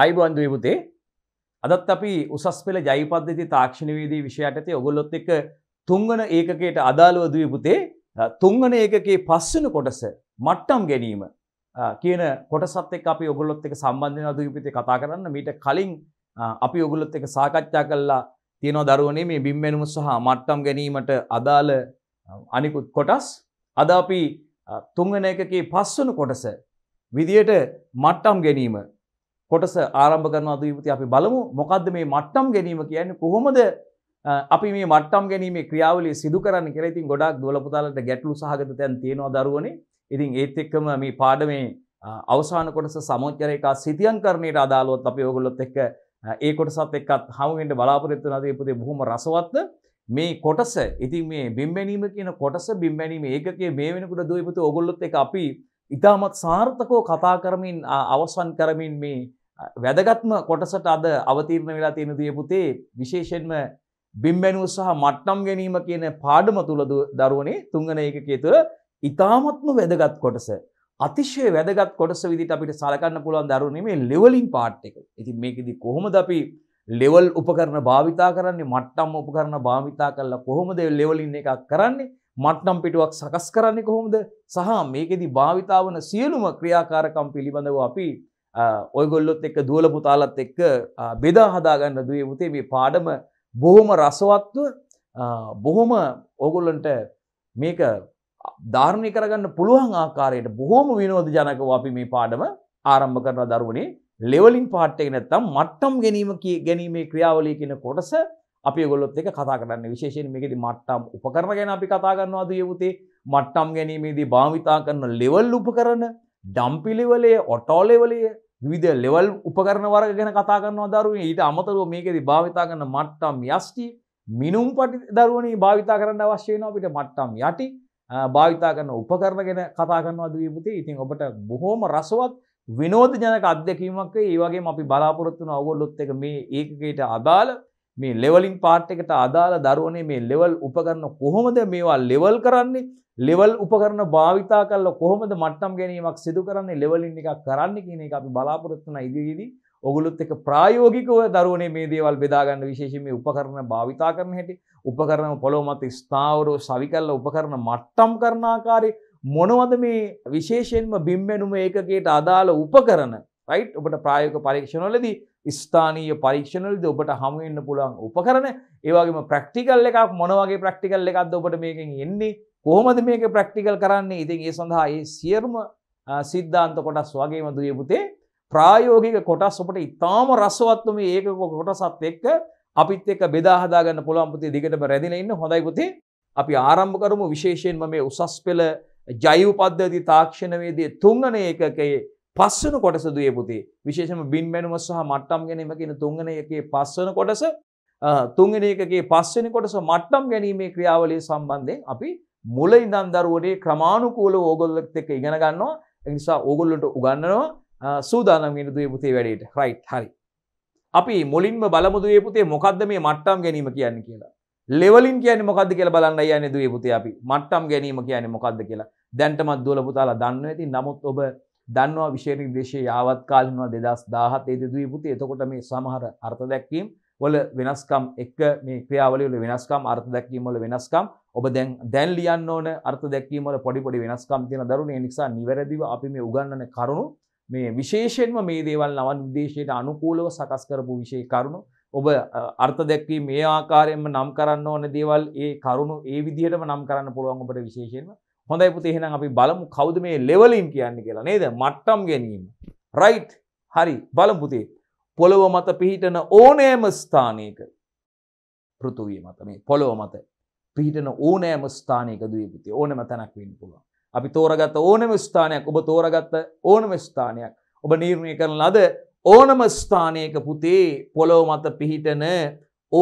ආයිබන්ද වපුතේ අදත් අපි උසස් පෙළ ජයිපද්ධති තාක්ෂණවේදී විෂයට ඇති ඔගොල්ලොත් එක තුංගන ඒකකයට අදාළව දවපුතේ තුංගන ඒකගේ පස්සන කොටස මට්ටම් ගැනීම කියන කොටසත් එක් අපි ඔගොලොත් එක සම්බන්ධන දීපිතය කතා කරන්න මීට කලින් අපි ඔගුලොත් එක සාකච්ඡා කල්ලා තියෙනවා දරුවනේ මේ බිම්මැනුම සහ මට්ටම් ගැනීමට අදාළ අනිකුත් කොටස් අද අපි තුංගන එකගේ පස්සනු කොටස විදියට මට්ටම් ගැනීම කොටස ආරම්භ කරනවා දීපති අපි බලමු මොකද්ද මේ මට්ටම් ගැනීම කියන්නේ කොහොමද අපි මේ මට්ටම් ගැනීමේ ක්‍රියාවලිය සිදු කරන්න කියලා ඉතින් ගොඩාක් දුවලපුතාලට ගැටලු සහගත තැන් තියෙනවා දරුවනේ ඉතින් ඒත් එක්කම මේ පාඩමේ අවසාන කොටස සමෝච්චරයකා සිතියංකරණයට අදාළොත් අපි ඔයගොල්ලොත් එක්ක ඒ කොටසත් එක්කත් හමුවෙන්න බලාපොරොත්තු වෙන අධිපති බොහොම රසවත් මේ කොටස ඉතින් මේ බිම්බැනීම කියන කොටස බිම්බැනීම ඒකකයේ මේ වෙනකොට දීපති ඔයගොල්ලොත් එක්ක අපි ඉතාමත් සාර්ථකව කතා කරමින් අවසන් කරමින් මේ වැදගත්ම කොටසට අද අවතීරණ වෙලා තියෙන දේ පුතේ විශේෂයෙන්ම බිම්බැනුව සහ මට්ටම් ගැනීම කියන පාඩම තුල දරුවනේ තුන්වන ඒකකයේ තුල ඊ타මත්ම වැදගත් කොටස අතිශය වැදගත් කොටස විදිහට අපිට සලකන්න පුළුවන් දරුවනේ මේ ලෙවලින් පාර්ට් එක. ඉතින් මේකෙදි කොහොමද අපි ලෙවල් උපකරණ භාවිතා කරන්නේ මට්ටම් උපකරණ භාවිතා කරලා කොහොමද ලෙවලින් එකක් කරන්නේ මට්ටම් පිටුවක් සකස් කරන්නේ කොහොමද සහ මේකෙදි භාවිතා වන සියලුම ක්‍රියාකාරකම් පිළිබඳව අපි ඔයගොල්ලොත් එක්ක දුවල පුතාලත් එක්ක බෙදා හදාගන්න දුවේ පුතේ මේ පාඩම බොහොම රසවත්ව බොහොම ඕගොල්ලන්ට මේක ධාර්මණය කරගන්න පුළුවන් ආකාරයට බොහොම විනෝද ජනකව අපි මේ පාඩම ආරම්භ කරන දරුවනේ ලෙවලින් පාට් එක නැත්තම් මට්ටම් ගැනීම ගැනීමේ ක්‍රියාවලිය කියන කොටස අපි ඔයගොල්ලොත් එක්ක කතා කරන්න විශේෂයෙන් මේකෙදි මට්ටම් උපකරණ ගැන අපි කතා කරනවා දුවේ පුතේ මට්ටම් ගැනීමේදී භාවිතා කරන ලෙවල් උපකරණ ඩම්පි ලෙවලය ඔටෝ ලෙවලය විධ ලෙවල් උපකරන වර්ග ගැන කතා කරනවා දරුවෙන් ඊට අමතරව මේකෙදි භාවිතා කරන මට්ටම් යෂ්ටි මිනුම් පටි දරුවනේ භාවිතා කරන්න අවශ්‍ය වෙනවා අපිට මට්ටම් යටි භාවිතා කරන උපකරණ ගැන කතා කරනවා දුවේ පුතේ. ඉතින් ඔබට බොහොම රසවත් විනෝදජනක අත්දැකීමක් ඒ වගේම අපි බලාපොරොත්තු වෙන ඔයගොල්ලොත් එක මේ ඒකකයට අදාළ මේ ලෙවලින් පාට් එකට අදාළ දරුවනේ මේ ලෙවල් උපකරණ කොහොමද මේවා ලෙවල් කරන්නේ ලෙවල් උපකරන භාවිතා කල්ල කොහොමද මට්ටම් ගැනීමක් සිදු කරන්නේ ලෙවලින් එක කරන්න කියන එක අපි බලාපොරොත්තුන ඉදිරියේදී ඔගුලොත් එක ප්‍රායෝගිකව දරුවනේ මේ දේවල් බෙදාගන්න විශේෂයෙන් මේ උපකරණ භාවිතා කරන හැටි උපකරණ පොළොව මත ස්ථාවරව සවිකල්ල උපකරණ මට්ටම් කරන ආකාරයේ මොනවද මේ විශේෂයෙන්ම බිම්මැනුම ඒකකයට අදාළ උපකරණ රයිට් ඔබට ප්‍රායෝගික පරීක්ෂණවලදී ස්ථානීය පරීක්ෂණවලදී ඔබට හමු වෙන්න පුළුවන් උපකරණ ඒ වගේම ප්‍රැක්ටිකල් එකක් මොන වගේ ප්‍රැක්ටිකල් එකක්ද ඔබට මේකෙන් එන්නේ කොහොමද මේක ප්‍රක්ටිකල් කරන්නේ ඉතින් ඒ සඳහා ඒ සියර්ම සිද්ධාන්ත කොටස් වගේම දුවේ පුතේ ප්‍රායෝගික කොටස් ඔබට ඉතාම රසවත්ව මේ ඒක කොටසත් එක්ක අපිත් එක්ක බෙදා හදා ගන්න පුළුවන් පුතේ දිගටම රැඳිලා ඉන්න හොඳයි පුතේ අපි ආරම්භ කරමු විශේෂයෙන්ම මේ උසස් පෙළ ජෛව පද්ධති තාක්ෂණවේදී තුන්වන ඒකකයේ පස්වන කොටස දුවේ පුතේ විශේෂම බින් මැනුම සහ මට්ටම් ගැනීම කියන තුන්වන එකේ පස්වන කොටස තුන්වන එකකේ පස්වෙනි කොටස මට්ටම් ගැනීමේ ක්‍රියාවලිය සම්බන්ධයෙන් අපි මුල ඉඳන් දරුවනේ ක්‍රමාණුකූලව ඕගොල්ලොත් එක්ක ඉගෙන ගන්නවා ඒ නිසා ඕගොල්ලන්ට උගන්වනවා සූදානම් වෙන දුවේ පුතේ වැඩේට රයිට් හරි අපි මුලින්ම බලමු දුවේ පුතේ මොකද්ද මේ මට්ටම් ගැනීම කියන්නේ කියලා ලෙවලින් කියන්නේ මොකද්ද කියලා බලන්න යන්නේ දුවේ පුතේ අපි මට්ටම් ගැනීම කියන්නේ මොකද්ද කියලා දැන්ටමත් දුවල පුතාලා දන්නවා ඉතින් නමුත් ඔබ දන්නවා විශේෂ නිර්දේශයේ යාවත් කාලිනවා 2017 දී දුවේ පුතේ එතකොට මේ සමහර අර්ථ දැක්වීම් වල වෙනස්කම් එක්ක මේ ක්‍රියාවලිය වල වෙනස්කම් අර්ථ දැක්වීම වල වෙනස්කම් ඔබ දැන් දැන් ලියන්න ඕන අර්ථ දැක්වීම වල පොඩි පොඩි වෙනස්කම් තියෙන දරුණු ඒ නිසා නිවැරදිව අපි මේ උගන්වන කරුණු මේ විශේෂයෙන්ම මේ දේවල් නවන් විදේශයට අනුකූලව සකස් කරපු විශේෂ කරුණු ඔබ අර්ථ දැක්වීම මේ ආකාරයෙන්ම නම් කරන්න ඕන දේවල් ඒ කරුණු ඒ විදිහටම නම් කරන්න පුළුවන් ඔබට විශේෂයෙන්ම හොඳයි පුතේ එහෙනම් අපි බලමු කවුද මේ ලෙවලින් කියන්නේ කියලා නේද මට්ටම් ගැනීම රයිට් හරි බලමු පුතේ පොළොව මත පිහිටන ඕනෑම ස්ථානයක පෘතුවිය මත මේ පොළොව මත පිහිටන ඕනෑම ස්ථානයක දීපති ඕනම තැනක් වෙන්න පුළුවන්. අපි තෝරගත්ත ඕනම ස්ථානයක් ඔබ තෝරගත්ත ඕනම ස්ථානයක් ඔබ නිර්ණය කරන ලද ඕනම ස්ථානයක පුතේ පොළොව මත පිහිටන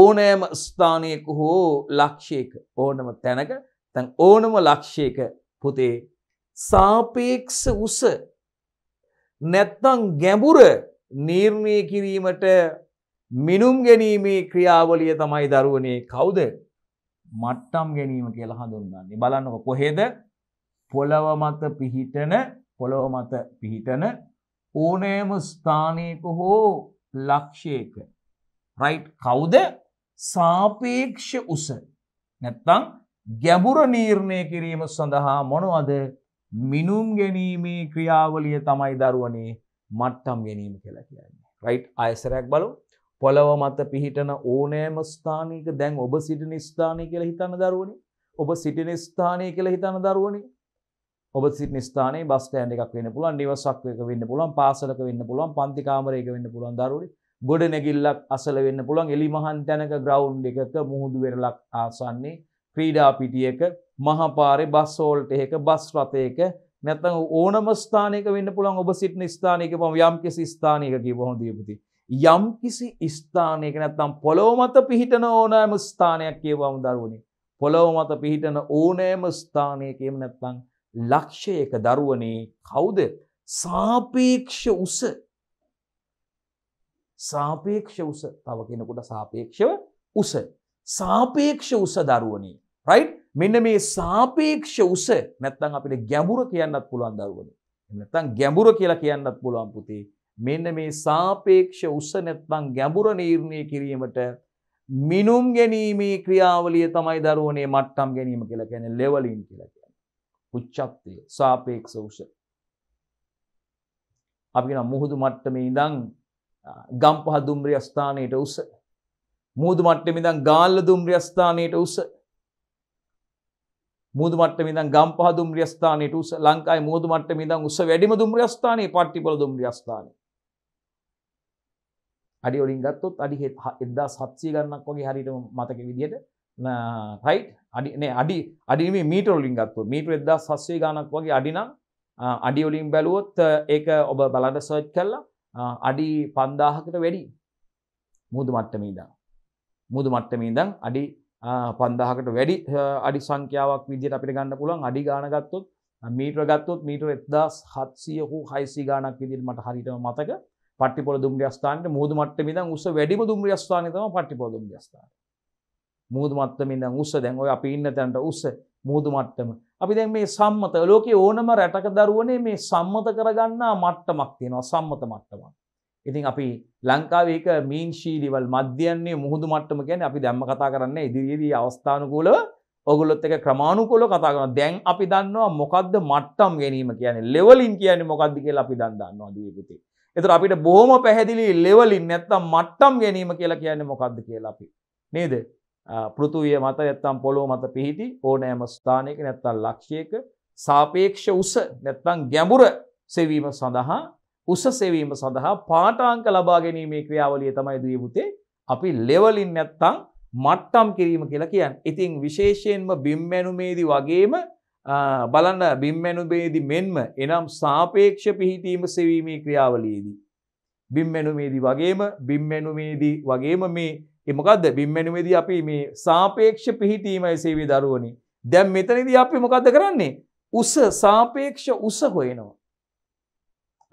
ඕනෑම ස්ථානයක හෝ ලක්ෂයක ඕනම තැනක තැන් ඕනම ලක්ෂයක පුතේ සාපේක්ෂ උස නැත්තං ගැඹුර නිර්ණය කිරීමට මිනුම් ගැනීමේ ක්‍රියාවලිය තමයි දරුවනේ කවුද මට්ටම් ගැනීම කියලා හඳුන්වන්නේ බලන්නක කොහෙද පොළව මත පිහිටන පොළොව මත පිහිටන ඕනෑම ස්ථානයක හෝ ලක්ෂයක රයි් කවුද සාපේක්ෂ උස නැත්තං ගැඹුර නීර්ණය කිරීම සඳහා මොනවද මිනුම් ගැනීමේ ක්‍රියාවලිය තමයි දරුවනේ මට්ටම් ගැනීම කියලා කියන්නේ. රයිට් අයසරයක් බලු පොළව මත පිහිටන ඕනෑම ස්ථානයක දැන් ඔබ සිටින ස්ථානය කියලා හිතන්න දරුවනි ඔබ සිටින ස්ථානය කියලා හිතන දරුවනි ඔබ සිටින ස්ථානයේ බස් ස්ටෑන්ඩ් එකක් වෙන්න පුළුවන් නිවසක් එක වෙන්න පුළුවන් පාසලක වෙන්න පුළුවන් පන්ති කාමරයක වෙන්න පුළුවන් දරුවනි ගොඩ නැගිල්ලක් අසල වෙන්න පුළුවන් එලි මහන් තැනක ග්‍රවුන්ඩ් එකක මුහුදු වෙරළක් ආසන්නේ ක්‍රීඩා පිටියක මහපාරේ බස් හෝල්ට් එකක බස් රථයක නැත්තම් ඕනම ස්ථානයක වෙන්න පුළුවන් ඔබ සිටින ස්ථානයක පම යම්කිසි ස්ථානයක කියපොහොම දීපති යම්කිසි ස්ථානයක නැත්තම් පොළොව මත පිහිටන ඕනෑම ස්ථානයක් කියවම දරුවනේ පොළොව මත පිහිටන ඕනෑම ස්ථානයකම නැත්තම් ලක්ෂයක දරුවනේ කවුද සාපේක්ෂ උස සාපේක්ෂ උස තව කෙනෙකුට සාපේක්ෂව උස සාපේක්ෂ උස දරුවනේ රයිට් මෙන්න මේ සාපේක්ෂ උස නැත්තං අපිට ගැඹුර කියන්නත් පුළුවන් දරුවනේ. නැත්තං ගැඹුර කියලා කියන්නත් පුළුවන් පුතේ. මෙන්න මේ සාපේක්ෂ උස නැත්නම් ගැඹුර නිර්ණය කිරීමට මිනුම් ගැනීමේ ක්‍රියාවලිය තමයි දරුවනේ මට්ටම් ගැනීම කියලා කියන්නේ ලෙවලින් කියලා කියන්නේ. උච්චත්වය සාපේක්ෂ උස. අපි කියන මුහුදු මට්ටමේ ඉඳන් ගම්පහ දුම්රිය ස්ථානයට උස. මුහුදු මට්ටමේ ඉඳන් ගාල්ල දුම්රිය ස්ථානයට උස. මුහුදු මට්ටමේ ඉඳන් ගම්පහ දුම්රිය ස්ථානයට උස ලංකාවේ මුහුදු මට්ටමේ ඉඳන් උස වැඩිම දුම්රිය ස්ථානයේ පාටිපොළ දුම්රිය ස්ථානය. අඩි වලින් ගත්තොත් අඩි 1700 ගණනක් වගේ හරියටම මතක විදියට රයිට් අඩි නේ අඩි අඩි නෙමෙයි මීටර වලින් ගත්තොත් මීටර 1700 ගණනක් වගේ අඩි නම් අඩි වලින් බැලුවොත් ඒක ඔබ බලන්න සර්ච් කළා අඩි 5000කට වැඩි මුහුදු මට්ටමේ ඉඳන් මුහුදු මට්ටමේ ඉඳන් අඩි පන්දහකට වැඩි අඩි සංඛ්‍යාවක් විදිට අපිට ගන්න පුළුවන් අඩි ගානගත්තොත් මීට්‍ර ගත්තොත් මීට එත්දස් හත්සිය හෝ හයිසි ගානක් විදිට මට හරිටම මතක පටිපොල දුම්්‍රියස්ථානට මුහද මට්ට මිදන් උස වැඩිම දුම්්‍රියස්ථානතම පටිපොල දුම්්‍රියස්ථාන මුහද මත්ත මිදන් උස දැන් ඔය අපි ඉන්න තැන්ට උස මුහදු මට්ටම අපි දැන් මේ සම්මත ලෝකේ ඕනම රැටක දරුවනේ මේ සම්මත කරගන්නා මට්ටමක් තියෙනවා සම්මත මට්ටමක් ඉතින් අපි ලංකාවේ ඒක මීන් ශීලිවල් මධ්‍යන්නේ මුහුදු මට්ටම කියන්නේ අපි දැම්ම කතා කරන්නේ ඉදිරියේදී අවස්ථානුකූලව ඔගොල්ලොත් එක ක්‍රමානුකූලව කතා කරනවා. දැන් අපි දන්නවා මොකද්ද මට්ටම් ගැනීම කියන්නේ ලෙවලින් කියන්නේ මොකද්ද කියලා අපි දැන් දන්නවා දුවේ පුතේ. ඒතර අපිට බොහොම පැහැදිලි ලෙවලින් නැත්තම් මට්ටම් ගැනීම කියලා කියන්නේ මොකද්ද කියලා අපි. නේද? පෘථුවිය මත නැත්තම් පොළොව මත පිහිටි ඕනෑම ස්ථානයක නැත්තම් ලක්ෂයක සාපේක්ෂ උස නැත්තම් ගැඹුර සෙවීම සඳහා උස සෙවීම සඳහා පාටාංක ලබා ගැනීමේ ක්‍රියාවලිය තමයි දියබුතේ අපි ලෙවලින් නැත්තං මට්ටම් කිරීම කියලා කියන් ඉතිං විශේෂයෙන්ම බිම්මැනුමේදී වගේම බලන්න බිම්මැනුබේදි මෙන්ම එනම් සාපේක්ෂ පිහිටීම සෙවීමේ ක්‍රියාවලයේදී. බිම්මැනුමේදී වගේම බිම්මැනුමේදී වගේම මේ එමකක්ද බිම්මැනුමේදී අපි මේ සාපේක්ෂ පිහිටීමයි සේවේ දරුවනි දැම් මෙතනදී අපි මොකක්ද කරන්නේ උස සාපේක්ෂ උස හොයනවා.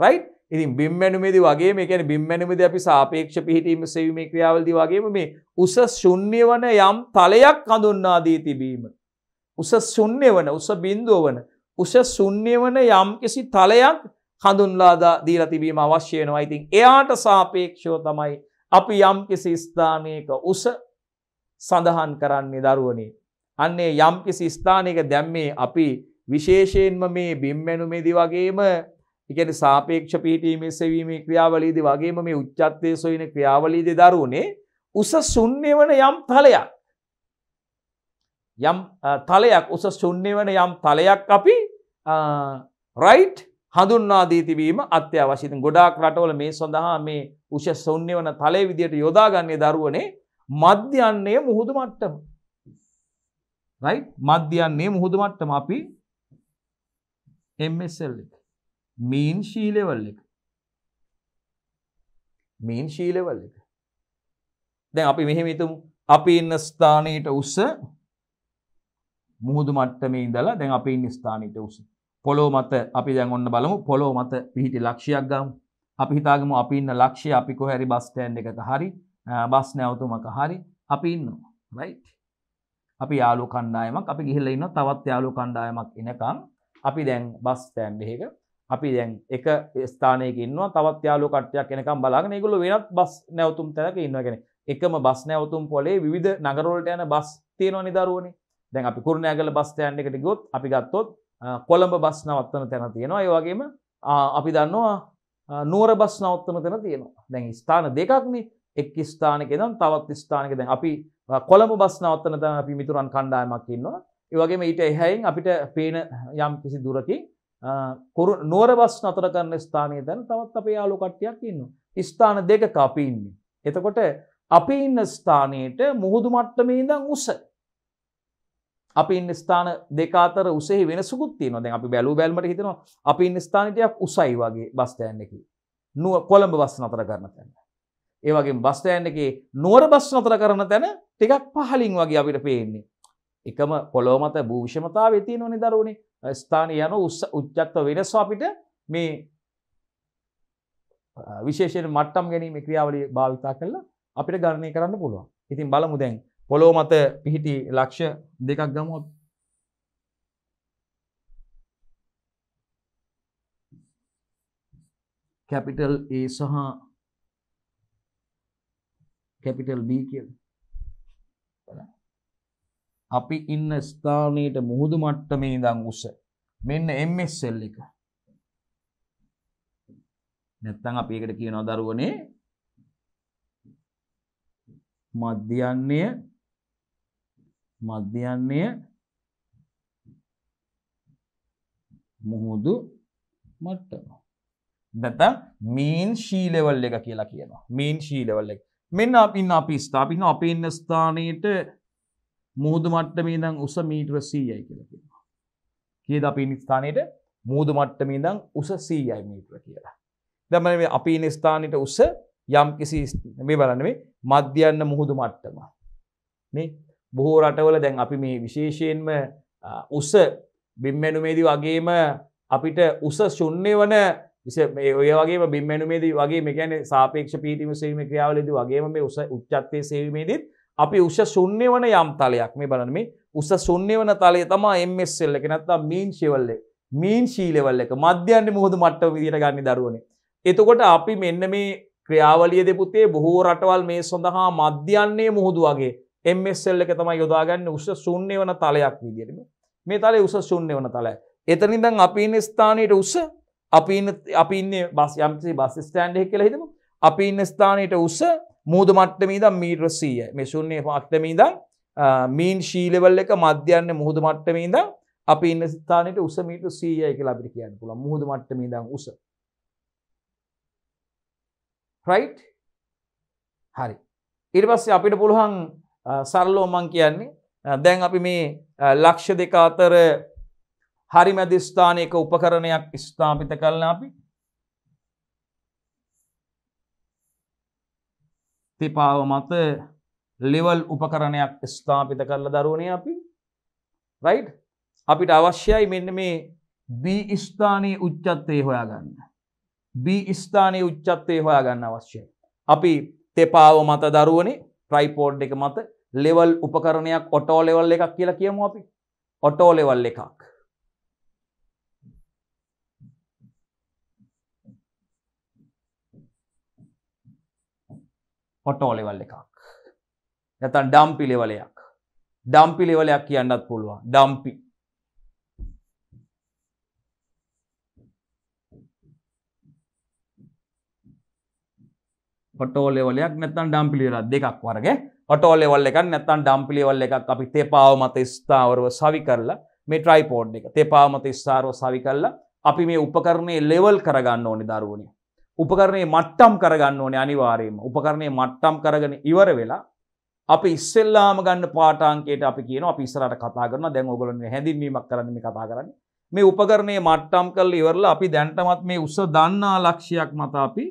රයිට් ඉතින් බිම්මැනුමේදී වගේ මේ කියන්නේ බිම්මැනුමේදී අපි සාපේක්ෂ පිහිටීම සෙවීමේ ක්‍රියාවලදී වගේම මේ උස ශුන්‍ය වන යම් තලයක් හඳුන්වා දී තිබීම උස ශුන්‍ය වන උස බිඳුව වන උස ශුන්‍ය වන යම් කිසි තලයක් හඳුන්ලා දීලා තිබීම අවශ්‍ය වෙනවා. ඉතින් එයාට සාපේක්ෂව තමයි අපි යම් කිසි ස්ථානයක උස සඳහන් කරන්නේ දරුවනේ. අන්නේ යම් කිසි ස්ථානයක දැම්මේ අපි විශේෂයෙන්ම මේ බිම්මැනුමේදී වගේම එකන සාපේක්ෂ පිහිටීමේ සෙවීමේ ක්‍රියාවලීද වගේම මේ උච්චත්තය සොයින ක්‍රියාවලීද දරුණේ උස සුන්නේ වන යම් තලයක් යම් තලයක් උස සුන්නේ වන යම් තලයක් අපි රයිට් හඳුන්වා දීතිවීම අත්‍යවශ්‍යත ගොඩාක් රටවල මේ සඳහා මේ උෂ සුන්්‍ය වන තලේ විදියට යොදාගන්නේ දරුවනේ මධ්‍යන්නේ මුහුදු මට්ටම රයි මධ්‍යන්නේ මුහුදු මට්ටම අපි එම්සල් එක මීන් ශීලෙවල් එක මීන් ශීලෙවල් එක දැන් අපි මෙහෙම හිතමු අපි ඉන්න ස්ථානයට උස මුහුදු මට්ටමේ ඉඳලා දැන් අපි ඉන්න ස්ථානයට උස පොළොව මත අපි දැන් ඔන්න බලමු පොළොව මත පිහිටි ලක්ෂයක් ගමු අපි හිතාගමු අපි ඉන්න ලක්ෂය අපි කොහැරි බස් ස්ටෑන්ඩ් එකක හරි බස් නැවතුමක හරි අපි ඉන්නවා රයිට් අපි යාලු කණ්ඩායමක් අපි ගිහිල්ලා ඉන්නවා තවත් යාලු කණ්ඩායමක් එනකන් අපි දැන් බස් ස්ටෑන්ඩ් එකේ අපි දැන් එක ස්ථානයක ඉන්නවා තවත් යාළුවෝ කට්ටියක් එනකම් බලාගෙන ඒගොල්ලෝ වෙනත් බස් නැවතුම් තැනක ඉන්නවා කියන්නේ එකම බස් නැවතුම් පොලේ විවිධ නගර වලට යන බස් තියෙනවනේ දරුවනේ දැන් අපි කුරුණෑගල බස් ස්ටෑන්ඩ් එකට ගියොත් අපි ගත්තොත් කොළඹ බස් නවත්තන තැන තියෙනවා ඒ වගේම අපි දන්නවා නුවර බස් නවත්තන තැන තියෙනවා දැන් ස්ථාන දෙකක්නේ එක් ස්ථානක ඉඳන් තවත් ස්ථානක දැන් අපි කොළඹ බස් නවත්තන තැන අපි මිතුරන් කණ්ඩායමක් ඉන්නවා ඒ වගේම ඊට එහායින් අපිට පේන යම් කිසි දුරකින් නුවර බස් නතර කරන ස්ථානය දැන තවත් අපේ යාලු කට්ටියක් ඉන්න. ස්ථාන දෙක කපීන්නේ. එතකොට අපි ඉන්න ස්ථානයට මුහුදු මට්ටමේ ඉඳන් උස. අපි ඉන්න ස්ථාන දෙක අතර උසෙහි වෙනසකුත් තියෙනවා. දැන් අපි බැලු බැලමට හිතනවා අපි ඉන්න ස්ථානේ ටිකක් උසයි වගේ බස් ස්ටෑන්ඩ් එකේ. නුව කොළඹ බස් නතර කරන තැන. ඒ වගේම බස් ස්ටෑන්ඩ් එකේ නුවර බස් නතර කරන තැන ටිකක් පහලින් වගේ අපිට පේන්නේ. එකම පොළොව මත භූවිෂමතාවය තියෙනවනේ දරුවනේ. ස්ථාන යන උච්චත්ව වෙනස්වා අපිට මේ විශේෂයෙන් මට්ටම් ගැනීම ක්‍රියාවලිය භාවිතා කරලා අපිට ගණනය කරන්න පුළුවන්. ඉතින් බලමු දැන් පොළොව මත පිහිටි ලක්ෂ්‍ය දෙකක් ගමු අපි. කැපිටල් A සහ කැපිටල් B කියලා. බලන්න. අපි ඉන්න ස්ථානයට මුහුදු මට්ටමේ ඉඳන් උස මෙන්න MSL එක නැත්තම් අපි ඒකට කියනවා දරුවනේ මධ්‍යන්නය මධ්‍යන්නය මුහුදු මට්ටම නැත්තම් මීන් ෂී ලෙවල් එක කියලා කියනවා මීන් ෂී ලෙවල් එක මෙන්න අපි ඉන්න අපි ස්ථාපින අපි ඉන්න ස්ථානයට මුහුදු මට්ටමේ ඉඳන් උස මීටර 100යි කියලා කියනවා. කීයද අපි ඉන්න ස්ථානෙට මුහුදු මට්ටමේ ඉඳන් උස 100යි මීටර කියලා. දැන් මම අපි ඉන්න ස්ථානෙට උස යම් කිසි මේ බලන්න මේ මධ්‍යන්න මුහුදු මට්ටම. මේ බොහෝ රටවල දැන් අපි මේ විශේෂයෙන්ම උස බිම්මැනුමේදී වගේම අපිට උස ශුන්‍ය වන ඔය වගේ බිම්මැනුමේදී වගේ මේ කියන්නේ සාපේක්ෂ පීතිම සේවීමේ ක්‍රියාවලදී වගේම මේ උස උච්චත්වයේ සේවීමේදීත් අපි උෂ ශුන්‍ය වන යම් තලයක් මේ බලන මේ උස සුන්‍ය වන තලය තමා එම්ස්ල්ල එක නැත්තම් මීන් ශෙවල්ල මීන් ශීලෙවල් එක මධ්‍යන්න මුහුදු මට්ටව විදිර ගන්න දරුවනේ. එතකොට අපි මෙන්න මේ ක්‍රියාවලිය දෙපුතේ බොහෝ රටවල් මේ සඳහා මධ්‍යන්නේ මුහුදු වගේ එම්ස්ල් එක තම යොදාගන්න උස සුන්‍ය වන තලයක් විදිරම මේ තලේ උස සුන්‍ය වන තලයි. එතනිදං අපි ඉන්න ස්ථානයට උස අපි ඉන්න බස් යම්සේ බස් ස්ටෑන්ඩ් එක කියලා හිතමු අපි ඉන්න ස්ථානයට උස මුූද මට්ටමීදම් මීට සීය මේ ශුන්නේ මක්ටමීදම් මීන් ශීලවල් එක මධ්‍යන්න මුහුද මට්ටමීද අපි ඉන්න ස්ථානයට උස මීට සීයයි එක ලබිට කියන්න පුළ මුහුද මට්ටමීදම් උස රයිට් හරි ඉරි පස්සේ අපිට පුළුවන් සරලෝමං කියන්නේ දැන් අපි මේ ලක්ෂ දෙක අතර හරි මැධස්ථානයක උපකරණයක් ස්ථාපිත කරලා අපි තිපාව මත ලෙවල් උපකරණයක් ස්ථාපිත කරල දරුවනේ අපි රයි් අපිට අවශ්‍යයි මෙන්න මේ බී ස්ථානයේ උච්චත්තේ හොයාගන්න. බී ස්ථානයේ උච්චත්තේ හොයාගන්න අවශ්‍යයි. අපි තෙපාව මත දරුවනේ ප්‍රයිපෝඩ් එක මත ලෙවල් උපකරණයක් ඔටෝ ලෙවල් එකක් කියලා කියමු අපි ඔටෝ ලෙවල් එකක් පොටෝ ලෙවල් එකක් නැතන් ඩම්පි ලෙවලයක් ඩම්පි ලෙවලයක් කියන්නත් පුළුවන් ඩම්පි පොටෝලෙවලයක් නැත්තන් ඩම්පිලිවල දෙකක් වර්ගේ පොටෝලෙවල් එකක් නැත්තන් ඩම්පිලිවල් එකක් අපි තෙපාව මත ස්ථාවරව සවි කරලා මේ ට්‍රයිපෝඩ් එක තෙපාව මත ස්ථාරව සවි කරලා අපි මේ උපකරණය ලෙවල් කරගන්න ඕනි දරුවනේ උපකරණය මට්ටම් කරගන්න ඕනේ අනිවාරයම උපකරණය මට්ටම් කරගෙන ඉවර වෙලා අපි ඉස්සෙල්ලාම ගන්න පාටාන්කයට අපි කියන අපි ඉස්සරට කතා කරන දැන් ඔගොලන් හැඳින්වීමක් කරන්න මේ කතා කරන්න මේ උපකරණය මට්ටම් කල් ඉවරලා අපි දැන්ටමත් මේ උස දන්නා ලක්ෂයක් මත අපි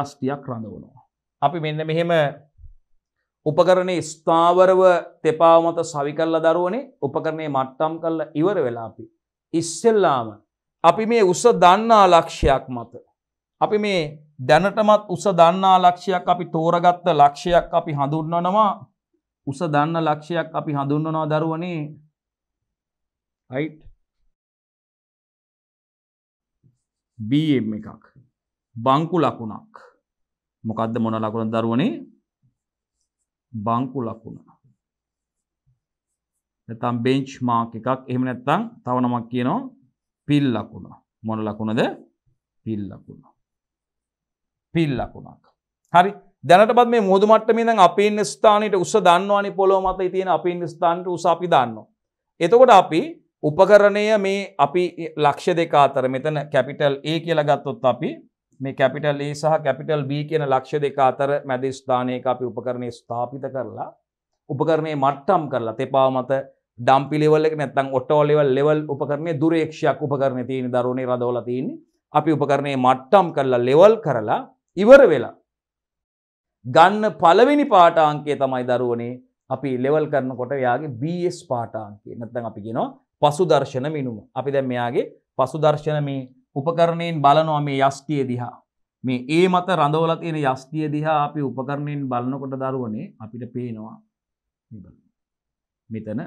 යස්ටියක් රඳවනවා. අපි මෙන්න මෙහෙම උපකරණේ ස්ථාවරව තෙපා මත සවි කරලා දරුවනේ උපකරණේ මට්ටම් කරලා ඉවර වෙලා අපි ඉස්සෙල්ලාම අපි මේ උස දන්නා ලක්ෂයක් මත අපි මේ දැනටමත් උස දන්නා ලක්ෂයක් අපි තෝරගත්ත ලක්ෂයක් අපි හඳුන්වනවා උස දන්න ලක්ෂයක් අපි හඳුන්වනවා දරුවනේ අයිට් බම් එකක් බංකු ලකුණක් මොකක්ද මොන ලකුණ දරුවනේ බංකු ලකුණ නැතම් බෙන්ච් මාක් එකක් එහෙම නැත්තං තවනමක් කියනවා පිල් ලකුණ මොන ලකුණද පිල් ලකුණා පිල්ලකුණක්. හරි දැනටත් මේ මුහදුමට්ටමින් අපින් ස්ථානයට උස දන්නවානි පොලො මත තියෙන අපින් ස්ථාන්ට උසාපි දන්න. එතකොට අපි උපකරණය මේ අපි ලක්ෂ දෙක අතර මෙතන කැපිටල් ඒ කියලා ගත්තොත් අපි මේ කැපිටල් ඒ සහ කැපිටල් B කියන ලක්ෂ දෙක අතර මැද ස්ථානයක අපි උපකරණය ස්ථාපිත කරලා උපකරණය මට්ටම් කරලා තෙපා මත ඩම්පිලිවල්ලක නැත්තං ඔටෝලෙවල් ලෙවල් උපකරණය දුරේක්ෂයක් උපකරණ තියෙන දරුණේ රදෝල තියන්නේ අපි උපකරණය මට්ටම් කරලා ලෙවල් කරලා ඉවර වෙලා. ගන්න පළවෙනි පාටාංකය තමයි දරුවනේ අපි ලෙවල් කරනකොට යාගේ BS පාටාංකේ නැත්නම් අපි කියනවා පසුදර්ශන මිනුම. අපි දැන් මෙයාගේ පසුදර්ශන මේ උපකරණයෙන් බලනවා මේ යෂ්ටිය දිහා. මේ ඒ මත රඳවලා තියෙන යෂ්ටිය දිහා අපි උපකරණයෙන් බලනකොට දරුවනේ අපිට පේනවා මෙතන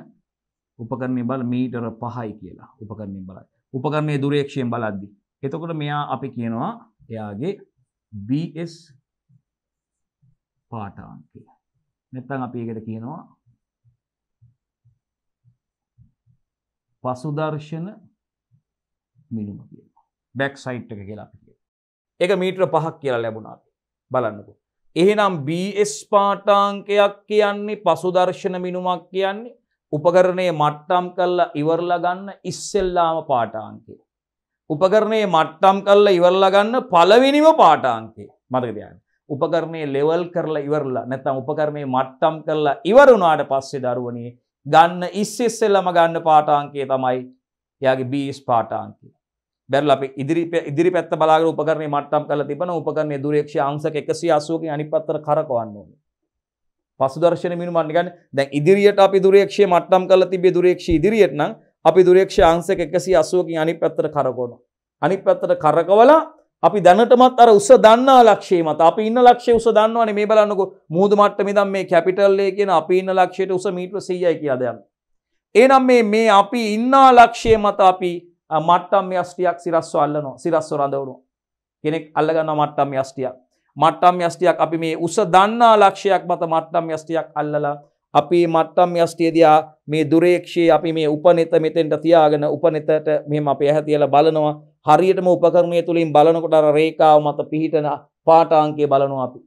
උපකරණය බල මීටර පහයි කියලා උපකරණය බලයි. උපකරණය දුරේක්ෂයෙන් බලද්දි. එතකොට මෙයා අපි කියනවා එයාගේ BS පාඨාංකය. නැත්නම් අපි ඒකට කියනවා පසුදර්ශන මිනුම කියලා. බැක් සයිට් එක කියලා අපි කියනවා. ඒක මීටර 5ක් කියලා ලැබුණා අපි. බලන්නකෝ. එහෙනම් BS පාඨාංකයක් කියන්නේ පසුදර්ශන මිනුමක් කියන්නේ උපකරණය මට්ටම් කරලා ඉවරලා ගන්න ඉස්සෙල්ලාම පාඨාංකය. උපකරණයේ මට්ටම් කල්ලා ඉවරලා ගන්න පළවෙනිම පාඨාංකේ මතක තියාගන්න. උපකරණයේ ලෙවල් කරලා ඉවරලා නැත්නම් උපකරණයේ මට්ටම් කරලා ඉවර වුණාට පස්සේ දරුවනේ ගන්න ඉස්සෙල්ලම ගන්න පාඨාංකය තමයි එයාගේ බීස් පාඨාංකය. බැලලා අපි ඉදිරි ඉදිරි පැත්ත බලාගෙන උපකරණයේ මට්ටම් කරලා තිබෙන උපකරණයේ දුරේක්ෂය අංශක 180 කින් අනිත් පැත්තට කරකවන්න ඕනේ. පසුදර්ශන මිනුමන් ගන්න දැන් ඉදිරියට අපි දුරේක්ෂය මට්ටම් කරලා තිබේ දුරේක්ෂය ඉදිරියට නම් අපි දුරේක්ෂ අංශක 180කින් අනිත් පැත්තට කරකවනවා. අනිත් පැත්තට කරකවලා අපි දැනටමත් අර උස දන්නා ලක්ෂයේ මත අපි ඉන්න ලක්ෂයේ උස දන්නවනේ මේ බලන්නකෝ මූදු මට්ටමේ ඉඳන් මේ කැපිටල් A කියන අපි ඉන්න ලක්ෂයට උස මීටර 100යි කියලා දැන්. එහෙනම් මේ මේ අපි ඉන්නා ලක්ෂයේ මත අපි මට්ටම් යෂ්ටියක් සිරස්ව අල්ලනවා. සිරස්ව රඳවනවා. කෙනෙක් අල්ලගන්නවා මට්ටම් යෂ්ටියක්. මට්ටම් යෂ්ටියක් අපි මේ උස දන්නා ලක්ෂයක් මත මට්ටම් යෂ්ටියක් අල්ලලා අපි මට්ටම් යෂ්ටියේදී මේ දුරේක්ෂයේ අපි මේ උපනෙත මෙතෙන්ට තියාගෙන උපනෙතට මෙහෙම අපි ඇහැ තියලා බලනවා හරියටම උපකරණය තුලින් බලනකොට අර රේඛාව මත පිහිටන පාඨාංකය බලනවා අපි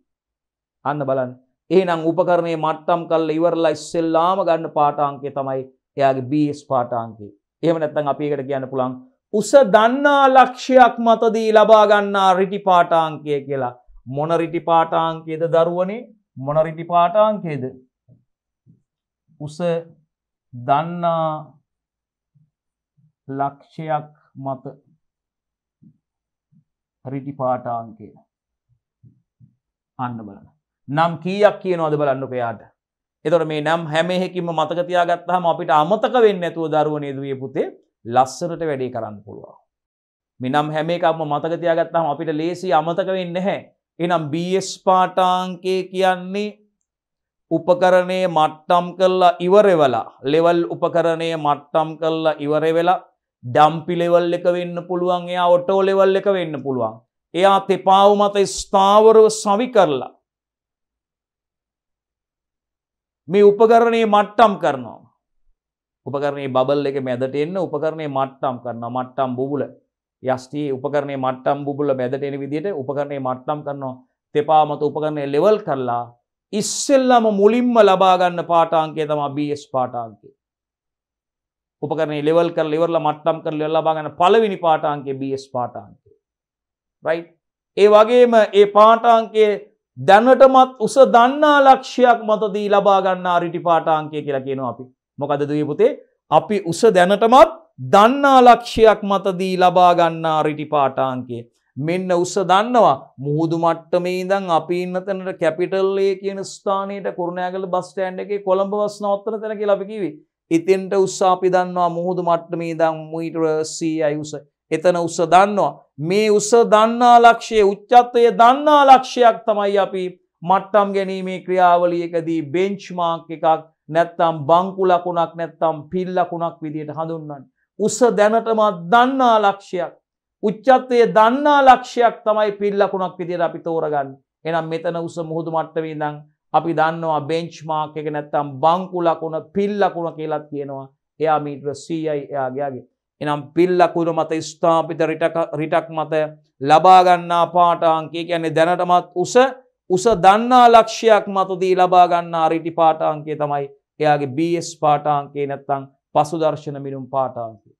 අන්න බලන්න එහෙනම් උපකරණයේ මට්ටම් කළා ඉවරලා ඉස්සෙල්ලාම ගන්න පාඨාංකය තමයි එයාගේ BS පාඨාංකය එහෙම නැත්නම් අපි ඒකට කියන්න පුළුවන් උස දන්නා ලක්ෂයක් මතදී ලබා ගන්නා රිටි පාඨාංකය කියලා මොන රිටි පාඨාංකයේද දරුවනේ මොන රිටි පාඨාංකයේද උස දන්නා ලක්ෂයක් මත රිටි පාටාංකය අන්න බලන නම් කීයක් කියනවද බලන්න පයාට එතොට මේ නම් හැමෙහෙකිම මතකතියා ගත්තහම අපිට අමතක වෙන්න ඇතුව දරුවන දවිය පුතේ ලස්සරට වැඩේ කරන්න පුළුවන් මෙනම් හැම එකක්ම මතකතියා ගත්තහම අපිට ලේසි අමතක වෙන්න හැ එනම් බස් පාටාංකය කියන්නේ උපකරණය මට්ටම් කල්ලා ඉවරෙවලා ලෙවල් උපකරණය මට්ටම් කල්ලා ඉවරෙවෙලා ඩම්පි ලෙවල් එක වෙන්න පුළුවන් එයා ඔටෝ ලෙවල් එක වෙන්න පුළුවන් එයා තෙපාව මත ස්ථාවරව සවි කරලා මේ උපකරණයේ මට්ටම් කරනවා උපකරණයේ බබල් එක මැදට එන්න උපකරණයේ මට්ටම් කරනවා මට්ටම් බුබුල යස්ටී උපකරණයේ මට්ටම් බුබුල මැදට එන විදිහට උපකරණයේ මට්ටම් කරනවා තෙපා මත උපකරණය ලෙවල් කරලා ඉස්සෙල්ලම මුලින්ම ලබාගන්න පාටාන්කේ තම බස් පාටාන්කේ උපකරන ලෙවල් කර ලෙවරල මට්ටම් කර ලබාගන්න පලවිනි පාටාන්කේ බස් පාටාන්කේ රයි ඒ වගේම ඒ පාටාන්කේ දැනටමත් උස දන්නා ලක්ෂයක් මතදී ලබාගන්න රිටි පාටාන්කය කියලා කියනවා අපි මොකද දී පුතේ අපි උස දැනටමත් දන්නා ලක්ෂයක් මතදී ලබාගන්නා රිටි පාටාන්කේ මෙන්න උස දන්නවා මුහුදු මට්ටමේ ඉඳන් අපි ඉන්න තැනට කැපිටල් ඒ කියන ස්ථානයට කුරුණෑගල බස් ස්ටෑන්ඩ් එකේ කොළඹ බස් නවත්තන තැන කියලා අපි කිව්වේ. ඉතින්ට උස අපි දන්නවා මුහුදු මට්ටමේ ඉඳන් මීටර 100යි උස. එතන උස දන්නවා. මේ උස දන්නා ලක්ෂයේ උච්චත්වය දන්නා ලක්ෂයක් තමයි අපි මට්ටම් ගැනීමේ ක්‍රියාවලියකදී බෙන්ච්මාර්ක් එකක් නැත්තම් බංකු ලකුණක් නැත්තම් පිල් ලකුණක් විදියට හඳුන්වන්නේ. උස දැනටමත් දන්නා ලක්ෂයක් උච්චත්වය දන්නා ලක්ෂයක් තමයි පිල්ලකුණක් විදිර අපි තෝරගන්න එනම් මෙතන උස මුහුදු මට්ටවී දං අපි දන්නවා බෙන්ච්මාක් එක නැත්තම් බංකුලකුණ පිල්ලකුණ කියලත් කියනවා එයා මීට්‍ර සීයයි එයාගේගේ එනම් පිල්ලකුර මත ස්ථාපිත රිටක් මත ලබාගන්නා පාටාංකේ කියන්නේ දැනටමත් උස උස දන්නා ලක්ෂයක් මතදී ලබාගන්නා රිටි පාටාංකේ තමයි එයාගේ බස් පාටාංකේ නැත්තං පසුදර්ශන මිනුම් පාටාන්කේ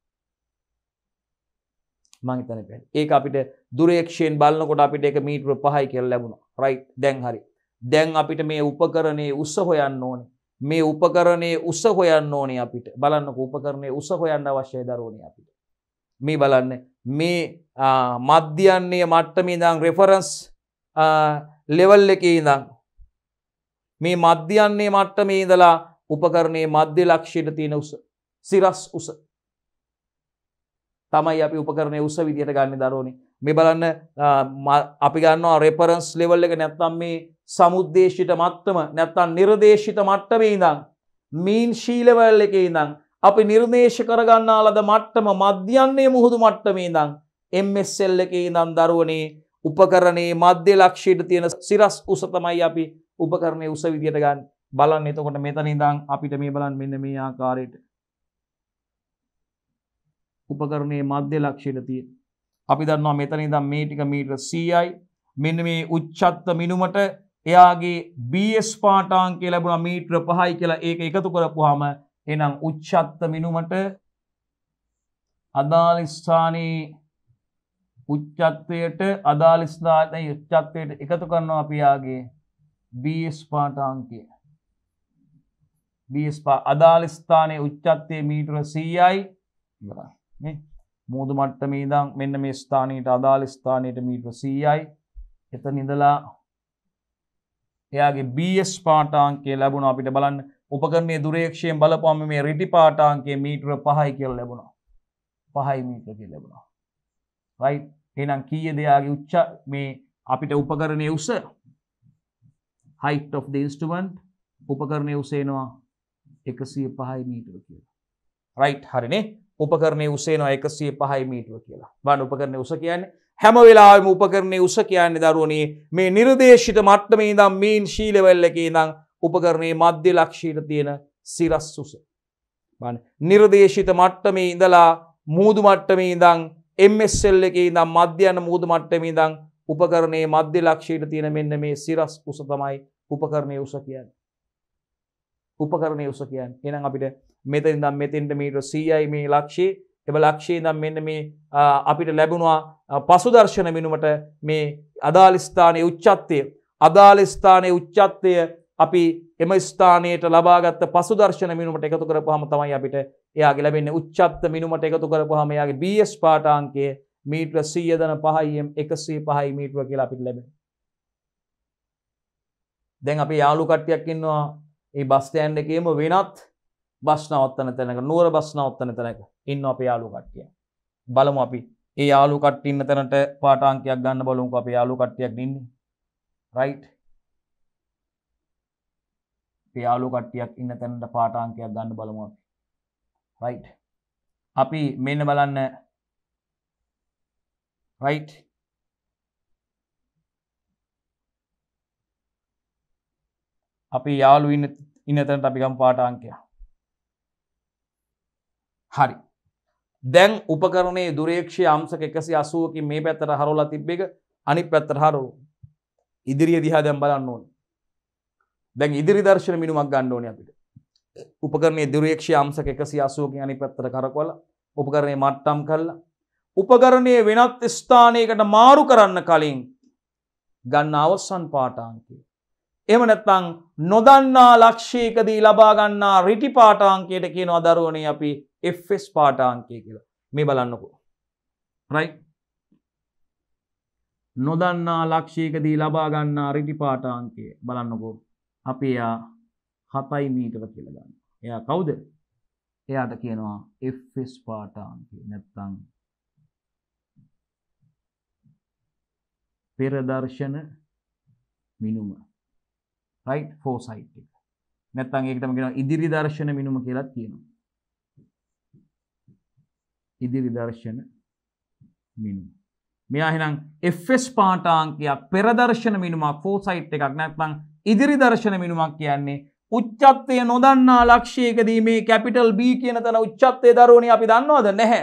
මංතන පෙන් ඒ අපිට දුරේක්ෂයෙන් බලන්නකොට අපිට එක මීට්‍ර පහයි කෙල් ලැබුණ රයි් දැන් හරි දැන් අපිට මේ උපකරණය උස්ස හොයන්න ඕනේ මේ උපකරණය උස්ස හොයන්න ඕනේ අපිට බලන්න උපකරණය උස හොයන්න අවශ්‍ය දරෝණ අපිට මේ බලන්න මේ මධ්‍යන්නේ මට්ටමේ දං රෙෆරන්ස් ලෙවල් එක ඉදං මේ මධ්‍යන්නේ මට්ටමේ ඉදලා උපකරණයේ මධ්‍ය ලක්ෂයට තියෙන උස සිරස් උස තමයි අපි උපකරණය උස විදියට ගන්න දරෝනි මේ බලන්න අපි ගන්නවා රෙපරන්ස් ලෙවල් එක නැත්තම් මේ සමුද්දේශිත මත්තම නැත්තම් නිර්දේශිත මට්ටමේ ඉඳන් මීන් ශීලවල් එකේ ඉඳන් අපි නිර්දේශ කරගන්නා ලද මට්ටම මධ්‍යන්නේ මුහුදු මට්ටමේ ඉඳන් MSL එකේ ඉඳන් දරුවනේ උපකරණේ මධ්‍ය ලක්ෂයට තියෙන සිරස් උස තමයි අපි උපකරණය උස විදියට ගන්න බලන්න එතකොට මෙතන ඉඳන් අපිට මේ බලන්න මෙන්න මේ ආකාරයට උපකරණයේ මධ්‍ය ලක්ෂයට තියෙන. අපි දන්නවා මෙතන ඉඳන් මේ ටික මීටර 100යි. මෙන්න මේ උච්චත්ත මිනුමට එයාගේ BS පාටාංකය ලැබුණා මීටර 5යි කියලා ඒක එකතු කරපුවාම එහෙනම් උච්චත්ත මිනුමට අදාළ ස්ථානයේ උච්චත්වයට අදාළ ස්ථානයේ උච්චත්වයට එකතු කරනවා අපි යාගේ BS පාටාංකය. බස්පා අදාළ ස්ථානයේ උච්චත්තේ මීටර සීයයි බරා මුහුදු මට්ටමේ ඉඳන් මෙන්න මේ ස්ථානයට අදාළ ස්ථානයට මීටර 100යි. එතන ඉඳලා එයාගේ BS පාඨාංකය ලැබුණා අපිට බලන්න උපකරණයේ දුරේක්ෂයෙන් බලපුවම මේ රිටි පාඨාංකය මීටර 5යි කියලා ලැබුණා. 5යි මීටර කියලා ලැබුණා. right එහෙනම් කීයද එයාගේ උච්ච මේ අපිට උපකරණයේ උස height of the instrument උපකරණයේ උස එනවා 105යි මීටර කියලා. right හරිනේ උපකරණය උසේනවා එකසිය පහයි මීටුව කියලා බන් උපකරණය උස කියන්නේ හැම වෙලාම උපකරණය උස කියන්නේ දරුවනේ මේ නිර්දේශිත මට්ටමේ දම් මීන් ශීලවල්ලකේ දං උපකරණයේ මධ්‍ය ලක්ෂීට තියෙන සිරස් උස. නිර්දේශිත මට්ටමේ ඉඳලා මූදු මට්ටමේ දං එම්Sල් එකේ දම් මධ්‍යයන මූද මට්ටමේ දං උපකරණයේ මධ්‍ය ලක්ෂීට තියෙන මෙන්න මේ සිරස් උස තමයි උපකරණය උස කියන්න. උපකරණය උස කියන්න එනම් අපිට මෙතන දම් මෙතින්ට මීට සීයයි මේ ලක්ෂයේ එබ ලක්ෂයේ දම් මෙන්න මේ අපිට ලැබුණවා පසුදර්ශන මිනුමට මේ අදාලස්ථානය උච්චත්තය අදාලස්ථානය උච්චත්තය අපි එම ස්ථානයට ලබාගත් පසුදර්ශන මිනුමට එකතු කර පහම තමයි අපිට එයාගේ ලැබෙන්නේ උච්චත්ත මිනුමට එකතු කර පහම යාගේ බස් පාටාන්ගේ මීට්‍ර සීයදන පහයිම් එකසී පහයි මීට්‍ර කියලා අපිට ලැබෙන දැන් අපි යාලු කට්ටියක් ඉන්නවා ඒ බස්ටෑන්ඩ එකේම වෙනත් බස් නවත්තන තැනක නුවර බස් නවත්තන තැනක ඉන්න අපේ යාළු කට්ටිය. බලමු අපි ඒ යාළු කට්ටිය ඉන්න තැනට පාඨාංකයක් ගන්න බලමුකෝ අපේ යාළු කට්ටියක් ඉන්නේ. රයිට්. අපේ යාළු කට්ටියක් ඉන්න තැනට පාඨාංකයක් ගන්න බලමු අපි. රයිට්. අපි මෙන්න බලන්න රයිට් අපි යාළු ඉන්න ඉන්න තැනට අපි ගම් පාඨාංකයක් හරි දැන් උපකරණේ දුරේක්ෂය අම්සක එකසි අසුවකි මේ පැත්තර හරෝලා තිබ්බෙක අනි පැත්තර හරෝ ඉදිරිිය දිහා දැම් බලන්න ඕන දැන් ඉදිරි දර්ශන මිනිුමක් ගන්න ඕන අපිට උපකරණේ දුරේක්ෂය අම්සක එකසි අසුවකින් අනි පැත්තර කරකොල උපකරණය මට්ටම් කල්ලා උපකරණය වෙනත් ස්ථානයකට මාරු කරන්න කලින් ගන්න අවසන් පාටාන්කය. එම නැත්තං නොදන්නා ලක්ෂයකදී ලබාගන්නා රිටි පාටාන්කයට කියනවා දරුවනේ අපි එස් පාටාංකය කියලා මේ බලන්නකෝ රයි නොදන්නා ලක්ෂයකදී ලබාගන්නා රිටි පාටාංකය බලන්නකෝ අපේ යා හතයි මීටර කියලගන්න එයා කවුද එයාට කියනවා එස් පාටාන්ති නැත්තං පෙරදර්ශන මිනුම රයි් ෆෝසයි් එක නැත්තන් ඒකටම කියෙන ඉදිරි දර්ශන මිනුම කියලත් කියනවා ඉදිරි දර්ශන මිනු. මෙයාහිනම් Fස් පාටාංකයක් පෙරදර්ශන මිනුමක් ෆෝසයිට් එකක් නැත්නම් ඉදිරි දර්ශන මිනුමක් කියන්නේ උච්චත්තය නොදන්නා ලක්ෂයකදී මේ කැපිටල් B කියන තන උච්චත්තය දරුවනි අපි දන්නවද නැහැ.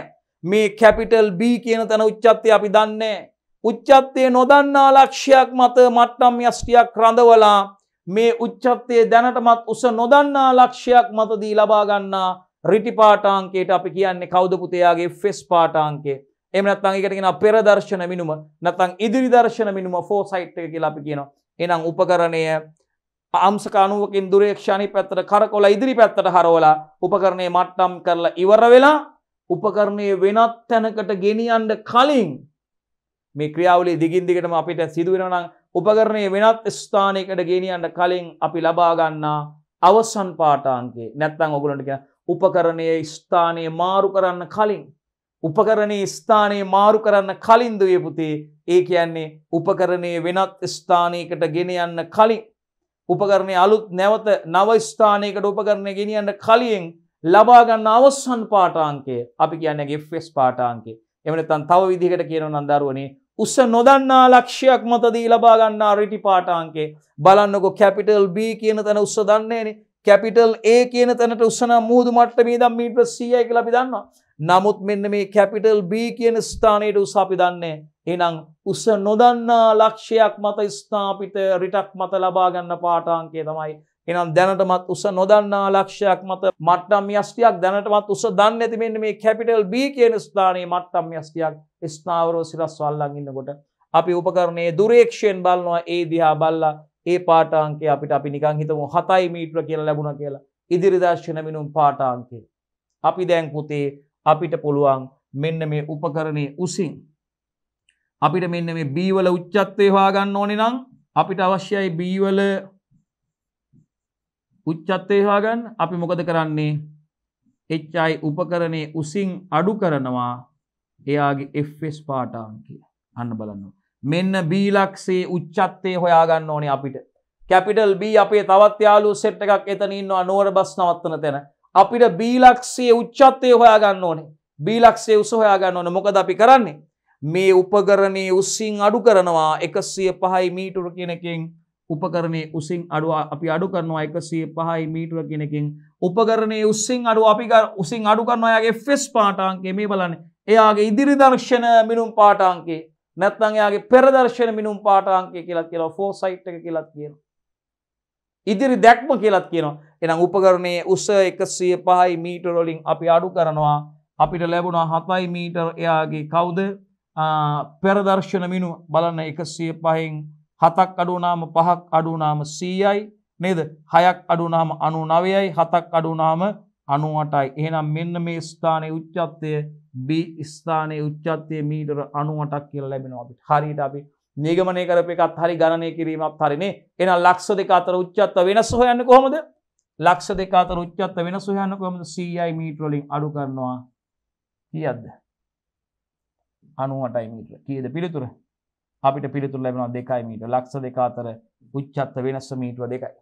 මේ කැපිටල් B කියන තන උච්චත්තය අපි දන්නේ. උච්චත්තය නොදන්නා ලක්ෂයක් මත මට්ටම් යෂ්ටියක් රඳවලා මේ උච්චත්තය දැනටමත් උස නොදන්නා ලක්ෂයක් මතදී ලබාගන්නා රිටි පාටාංකයට අපි කියන්නේ කෞද පුතයාගේ ෆෙස් පාටාංකේ එම නැත්නම් ඒකට කියනවා පෙරදර්ශන මිනුම නැත්නම් ඉදිරි දර්ශන මිනුම ෆෝසයිට් එක කියලා අපි කියනවා. එහෙනම් උපකරණය අම්සක 90කින් දුරේක්ෂණී පැත්තට කරකවලා ඉදිරි පැත්තට හරවලා උපකරණය මට්ටම් කරලා ඉවර වෙලා උපකරණය වෙනත් තැනකට ගෙනියන්න කලින් මේ ක්‍රියාවලිය දිගින් දිගටම අපිට සිදු වෙනවා නම් උපකරණය වෙනත් ස්ථානයකට ගෙනියන්න කලින් අපි ලබා ගන්නා අවසන් පාඨාංකේ නැත්නම් ඔයගොල්ලන්ට කියන උපකරණය ස්ථානය මාරු කරන්න කලින්. උපකරණයේ ස්ථානයේ මාරු කරන්න කලින්දය පුතේ ඒ කියන්නේ උපකරණය වෙනත් ස්ථානයකට ගෙන යන්න කලින්. උපකරණය අලුත් නැවත නව ස්ථානයකට උපකරණය ගෙනියන්න කලියෙන් ලබාගන්න අවස්සන් පාටාංකය අපි කියන්න ගෙෆ්ස් පාටාංකේ එමනතන් තව විදිහකට කියන නන්දරුවනේ උස නොදන්නා ලක්ෂයක් මතදී ලබාගන්නා රිටි පාටාංකේ බලන්නකො කැපිටල් B කියන තැන උස්ස දන්නේනේ කැපිටල් ඒ කියන තැනට උසන මුහුදු මට්ටමේ දම් මීටර් 100යි කියලා අපි දන්නවා. නමුත් මෙන්න මේ කැපිටල් B කියන ස්ථානයට උස අපි දන්නේ. එහෙනම් උස නොදන්නා ලක්ෂයක් මත ස්ථාපිත රිටක් මත ලබා ගන්න පාඨාංකය තමයි. එහෙනම් දැනටමත් උස නොදන්නා ලක්ෂයක් මත මට්ටම් යෂ්ටියක් දැනටමත් උස දන්නේ නැති මෙන්න මේ කැපිටල් B කියන ස්ථානයේ මට්ටම් යෂ්ටියක් ස්ථාවරව සිරස් වල්ලන් ඉන්නකොට අපි උපකරණයේ දුරේක්ෂයෙන් බලනවා ඒ දිහා බල්ලා ඒ පාටාංකය අපිට අපි නිකං හිතමු හතයි මීට්‍ර කියලා ලැබුණ කියලා ඉදිරිදර්ශනමිනුම් පාටාංකය. අපි දැන් පුතේ අපිට පුළුවන් මෙන්න මේ උපකරණය උසින්. අපිට මෙන්න මේ බීවල උච්චත්වය හවාගන්න ඕනෙ නම් අපිට අවශ්‍යයි බීවල උච්චත්වය හවාගන්න අපි මොකද කරන්නේ එච්චයි උපකරණය උසින් අඩු කරනවා එයාගේ එස් පාටාංකය අන්න බලන්නවා. මෙන්න බීලක්සේ උච්චත්තේ හොයාගන්න ඕනේ අපිට කැපිටල් B අපේ තවත්යාලු සෙට් එකක් එතනන්නවා නෝර බස් නවත්තන තැන අපිට බීලක්සේ උච්චත්තේ හොයාගන්න ඕනේ බීලක්සේ උස හොයාගන්න ඕන මොකද අපි කරන්නේ මේ උපකරණය උස්සින් අඩු කරනවා එකසිය පහයි මීටුර කෙනකින් උපකරණය උසින් අඩුව අපි අඩු කරනවා එකසිය පහයි මීටුර කෙනකින් උපකරණය උස්සින් අඩු අපි උසින් අඩු කරනවායාගේ ෆෙස් පාටාන්ගේ මේ බලන්න එයාගේ ඉදිරි දර්ශන මිනුම් පාටාන්ගේ නැත්නම් එයාගේ පෙරදර්ශන මිනුම් පාට අංකය කියලා කියනවා ෆෝසයිට් එක කියලා කියනවා. ඉදිරි දැක්ම කියලා කියනවා. එහෙනම් උපකරණයේ උස 105යි මීටර වලින් අපි අඩු කරනවා. අපිට ලැබුණා 7යි මීටර එයාගේ කවුද? පෙරදර්ශන මිනුම බලන්න 105න් 7ක් අඩු වුණාම 5ක් අඩු වුණාම 100යි නේද? 6ක් අඩු වුණාම 99යි 7ක් අඩු වුණාම අනුවටයි එහෙනම් මෙන්න මේ ස්ථානයේ උච්චත්වය B ස්ථානයේ උච්චත්වය මීටර 98ක් කියලා ලැබෙනවා අපිට. හරියට අපි නිගමනය කරපු එකත් හරි ගණනය කිරීමත් හරිනේ. එහෙනම් ලක්ෂ දෙක අතර උච්චත්ව වෙනස හොයන්නේ කොහොමද? ලක්ෂ දෙක අතර උච්චත්ව වෙනස හොයන්න කොහොමද? 100යි මීටර වලින් අඩු කරනවා. කීයක්ද? 98යි මීටර. කීයද පිළිතුර? අපිට පිළිතුර ලැබෙනවා 2යි මීටර. ලක්ෂ දෙක අතර උච්චත්ව වෙනස මීටර 2යි.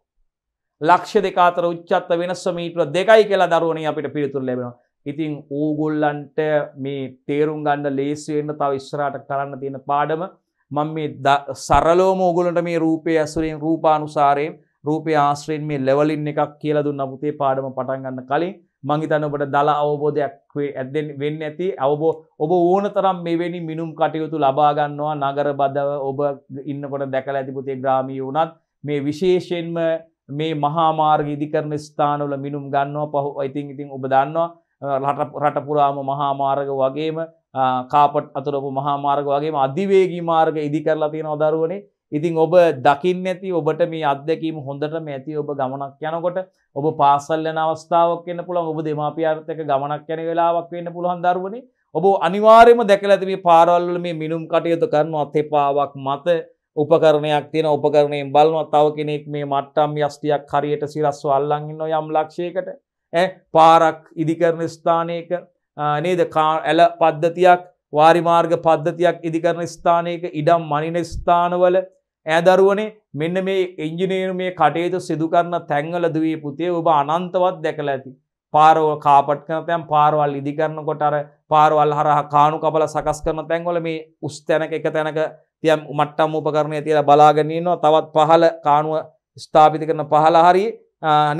ලක්ෂ දෙකාතර උච්චත්ත වෙනස්ස මීටර දෙකයි කියලා දරුවනේ අපිට පිළිතුර ලැබෙනවා. ඉතින් ඕගොල්ලන්ට මේ තේරුම් ගන්න ලේසි වෙන්න තව ඉස්සරහට කරන්න තියෙන පාඩම මම මේ සරලවම ඕගොල්ලන්ට මේ රූපයේ ඇසුරෙන් රූපානුසාරයෙන් රූපයේ ආශ්‍රයෙන් මේ ලෙවලින් එකක් කියලා දුන්නා පුතේ පාඩම පටන් ගන්න කලින් මං හිතන්නේ ඔබට දල අවබෝධයක් වෙන්න ඇති අවබෝ ඔබ ඕන තරම් මෙවැනි මිනුම් කටයුතු ලබා ගන්නවා නගර බදව ඔබ ඉන්නකොට දැකලා ඇති පුතේ ග්‍රාමීය වුණත් මේ විශේෂයෙන්ම මේ මහා මාර්ග ඉදිකරන ස්ථානවල මිනුම් ගන්නවා පහු ඉතින් ඉතින් ඔබ දන්නවා රට පුරාම මහා මාර්ග වගේම කාපට් අතුරපු මහා මාර්ග වගේම අධිවේගී මාර්ග ඉදි කරලා තියෙනවා දරුවනේ ඉතින් ඔබ දකින්න ඇති ඔබට මේ අත්දැකීම හොඳටම ඇති ඔබ ගමනක් යනකොට ඔබ පාසල් යන අවස්ථාවක් වෙන්න පුළුවන් ඔබ දෙමාපියන්ත් එක්ක ගමනක් යන වෙලාවක් වෙන්න පුළුවන් දරුවනේ ඔබ අනිවාර්යයෙන්ම දැකලා ඇති මේ පාරවල් වල මේ මිනුම් කටයුතු කරනවත් එපාවක් මත උපකරණයක් තියෙන උපකරණයෙන් බලනවා තව කෙනෙක් මේ මට්ටම් යෂ්ටියක් හරියට සිරස්ව අල්ලන් ඉන්නවා යම් ලක්ෂයකට ඈ පාරක් ඉදිකරන ස්ථානයක නේද ඇල පද්ධතියක් වාරි මාර්ග පද්ධතියක් ඉදිකරන ස්ථානයක ඉඩම් මනින ස්ථානවල ඇදරුවනේ මෙන්න මේ ඉංජිනේරු මේ කටයුතු සිදු කරන තැන්වල දුවේ පුතේ ඔබ අනන්තවත් දැකලා ඇති පාරව කාපට් කරන තැන් පාරවල් ඉදිකරනකොට අර පාරවල් හරහා කාණු කබල සකස් කරන තැන්වල මේ උස් තැනක එක තැනක තියම් මට්ටම් උපකරණය තියලා බලාගෙන ඉන්නවා තවත් පහළ කාණුව ස්ථාපිත කරන පහළ හරි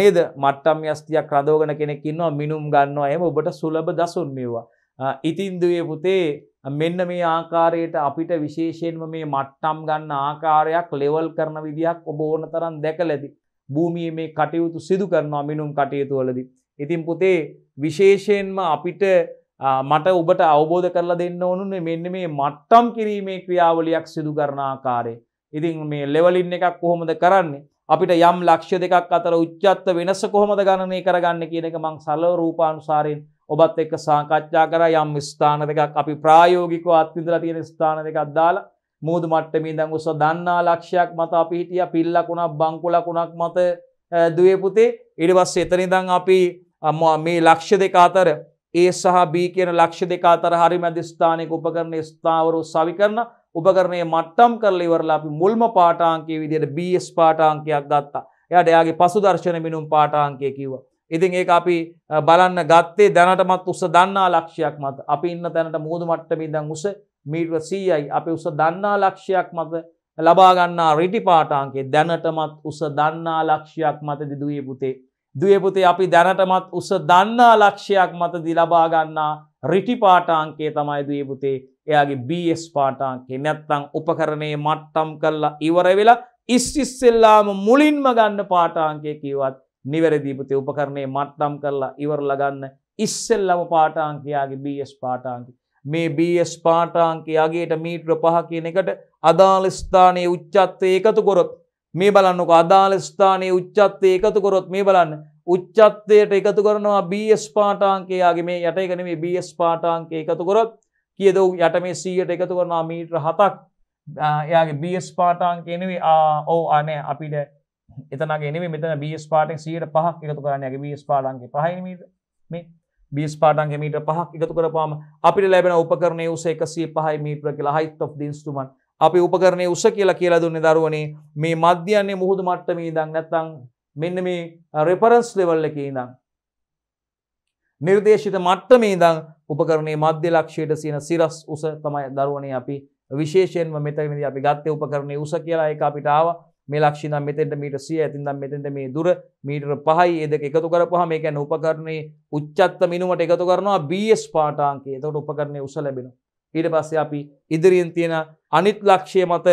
නේද මට්ටම් යස්තියක් රඳවගෙන කෙනෙක් ඉන්නවා මිනුම් ගන්නවා එහෙම ඔබට සුලභ දසුන් මෙවුවා ඉතින්දුවේ පුතේ මෙන්න මේ ආකාරයට අපිට විශේෂයෙන්ම මේ මට්ටම් ගන්න ආකාරයක් ලෙවල් කරන විදිහක් ඔබ ඕන තරම් දැකලා ඇති භූමියේ මේ කටයුතු සිදු කරනවා මිනුම් කටයුතු වලදී ඉතින් පුතේ විශේෂයෙන්ම අපිට මට ඔබට අවබෝධ කරලා දෙන්න ඕනුන්නේ මෙන්න මේ මට්ටම් කිරීමේ ක්‍රියාවලියක් සිදු කරන ආකාරය. ඉතින් මේ ලෙවලින් එකක් කොහොමද කරන්නේ? අපිට යම් ලක්ෂ්‍ය දෙකක් අතර උච්චත්ත වෙනස කොහොමද ගණනය කරගන්නේ කියන එක මං සරල රූපානුසාරයෙන් ඔබත් එක්ක සාකච්ඡා කරා යම් ස්ථාන දෙකක් අපි ප්‍රායෝගිකව අත්විඳලා තියෙන ස්ථාන දෙකක් දාලා මුහුදු මට්ටමේ ඉඳන් උස දන්නා ලක්ෂයක් මත අපි හිටියා පිල් ලකුණක් බංකු ලකුණක් මත දුවේ පුතේ ඊට පස්සේ එතන ඉඳන් අපි මේ ලක්ෂ්‍ය දෙක අතර ඒ සහ B කියන ලක්ෂ්‍ය දෙක අතර හරිම අධිස්ථානයක උපකරණයේ ස්ථාවර උසාවි කරන උපකරණයේ මට්ටම් කරලා ඉවරලා අපි මුල්ම පාඨාංකයේ විදිහට BS පාඨාංකයක් ගත්තා. එයාට එයාගේ පසුදර්ශන මිනුම් පාඨාංකය කිව්වා. ඉතින් ඒක අපි බලන්න ගත්තේ දැනටමත් උස දන්නා ලක්ෂයක් මත. අපි ඉන්න තැනට මුහුදු මට්ටමේ ඉඳන් උස මීටර 100යි. අපි උස දන්නා ලක්ෂයක් මත ලබා ගන්නා රිටි පාඨාංකයේ දැනටමත් උස දන්නා ලක්ෂයක් මත දිදුවේ පුතේ. දයපුතේ අපි දැනටමත් උස දන්නා ලක්ෂයක් මතදි ලබාගන්නා රිටි පාටාංකේ තමයි දයපුතේ එයාගේ බස් පාටාංකේ නැත්තං උපකරණය මට්ටම් කල්ලා ඉවර වෙලා ඉස්ටිස්සෙල්ලාම මුලින්ම ගන්න පාටාංකය කිවත් නිවැරදිීපති උපකරණය මට්ටම් කරලා ඉවර ලගන්න ඉස්සෙල්ලම පාටාංකයාගේ බස් පාටාංකි මේ බස් පාටාංකයාගේට මීට්‍ර පහ කියන එකට අදාලස්ථානයේ උච්චත්වය එකතු කොරොත් මේ බලන්නක අදාළ ස්ථානයේ උච්චත්තය එකතු කොරොත් මේ බලන්න උච්චත්තයට එකතු කරනවා BS පාටාංකයාගේ මේ යට එකන මේ BS පාටාංක එකතු කොරොත් කියද යට මේ සීයට එකතු කරනවා මීට හතක් එයාගේ BS පාටාංකනවේ ඕ අනෑ අපිට එතනගේ මෙත BS පාටෙන් සීට පහක් එකතු කරන්නගේ BS පාටන්ගේ පහමීට මේ බිස් පාටන්ග මීට පහක් එකතු කරපාම අපිට ලැබෙන උපකරණය උසේ එකසේ පහයි මීට්‍ර කියලා හයිත් of දිින්ස්තුමන් අපි උපකරණය උස කියලා කියලා දුන්නේ දරුවනේ මේ මධ්‍යන්නේ මුහුදු මට්ටමේ ඉඳන් නැත්නම් මෙන්න මේ රෙෆරන්ස් ලෙවල් එකේ ඉඳන් නිර්දේශිත මට්ටමේ ඉඳන් උපකරණයේ මධ්‍ය ලක්ෂයට සින සිරස් උස තමයි දරුවනේ අපි විශේෂයෙන්ම මෙතනදී අපි ගත්තේ උපකරණයේ උස කියලා ඒක අපිට ආවා මේ ලක්ෂණ නම් මෙතෙන්ට මීටර් 100 ඇතින්නම් මෙතෙන්ට මේ දුර මීටර් 5යි ඒ දෙක එකතු කරපුවාම ඒ කියන්නේ උපකරණයේ උච්චත්ත මිනුමට එකතු කරනවා BS පාඨාංකය. එතකොට උපකරණයේ උස ලැබෙනවා. ඊට පස්සේ අපි ඉදිරියෙන් තියෙන අනිත් ලක්ෂය මත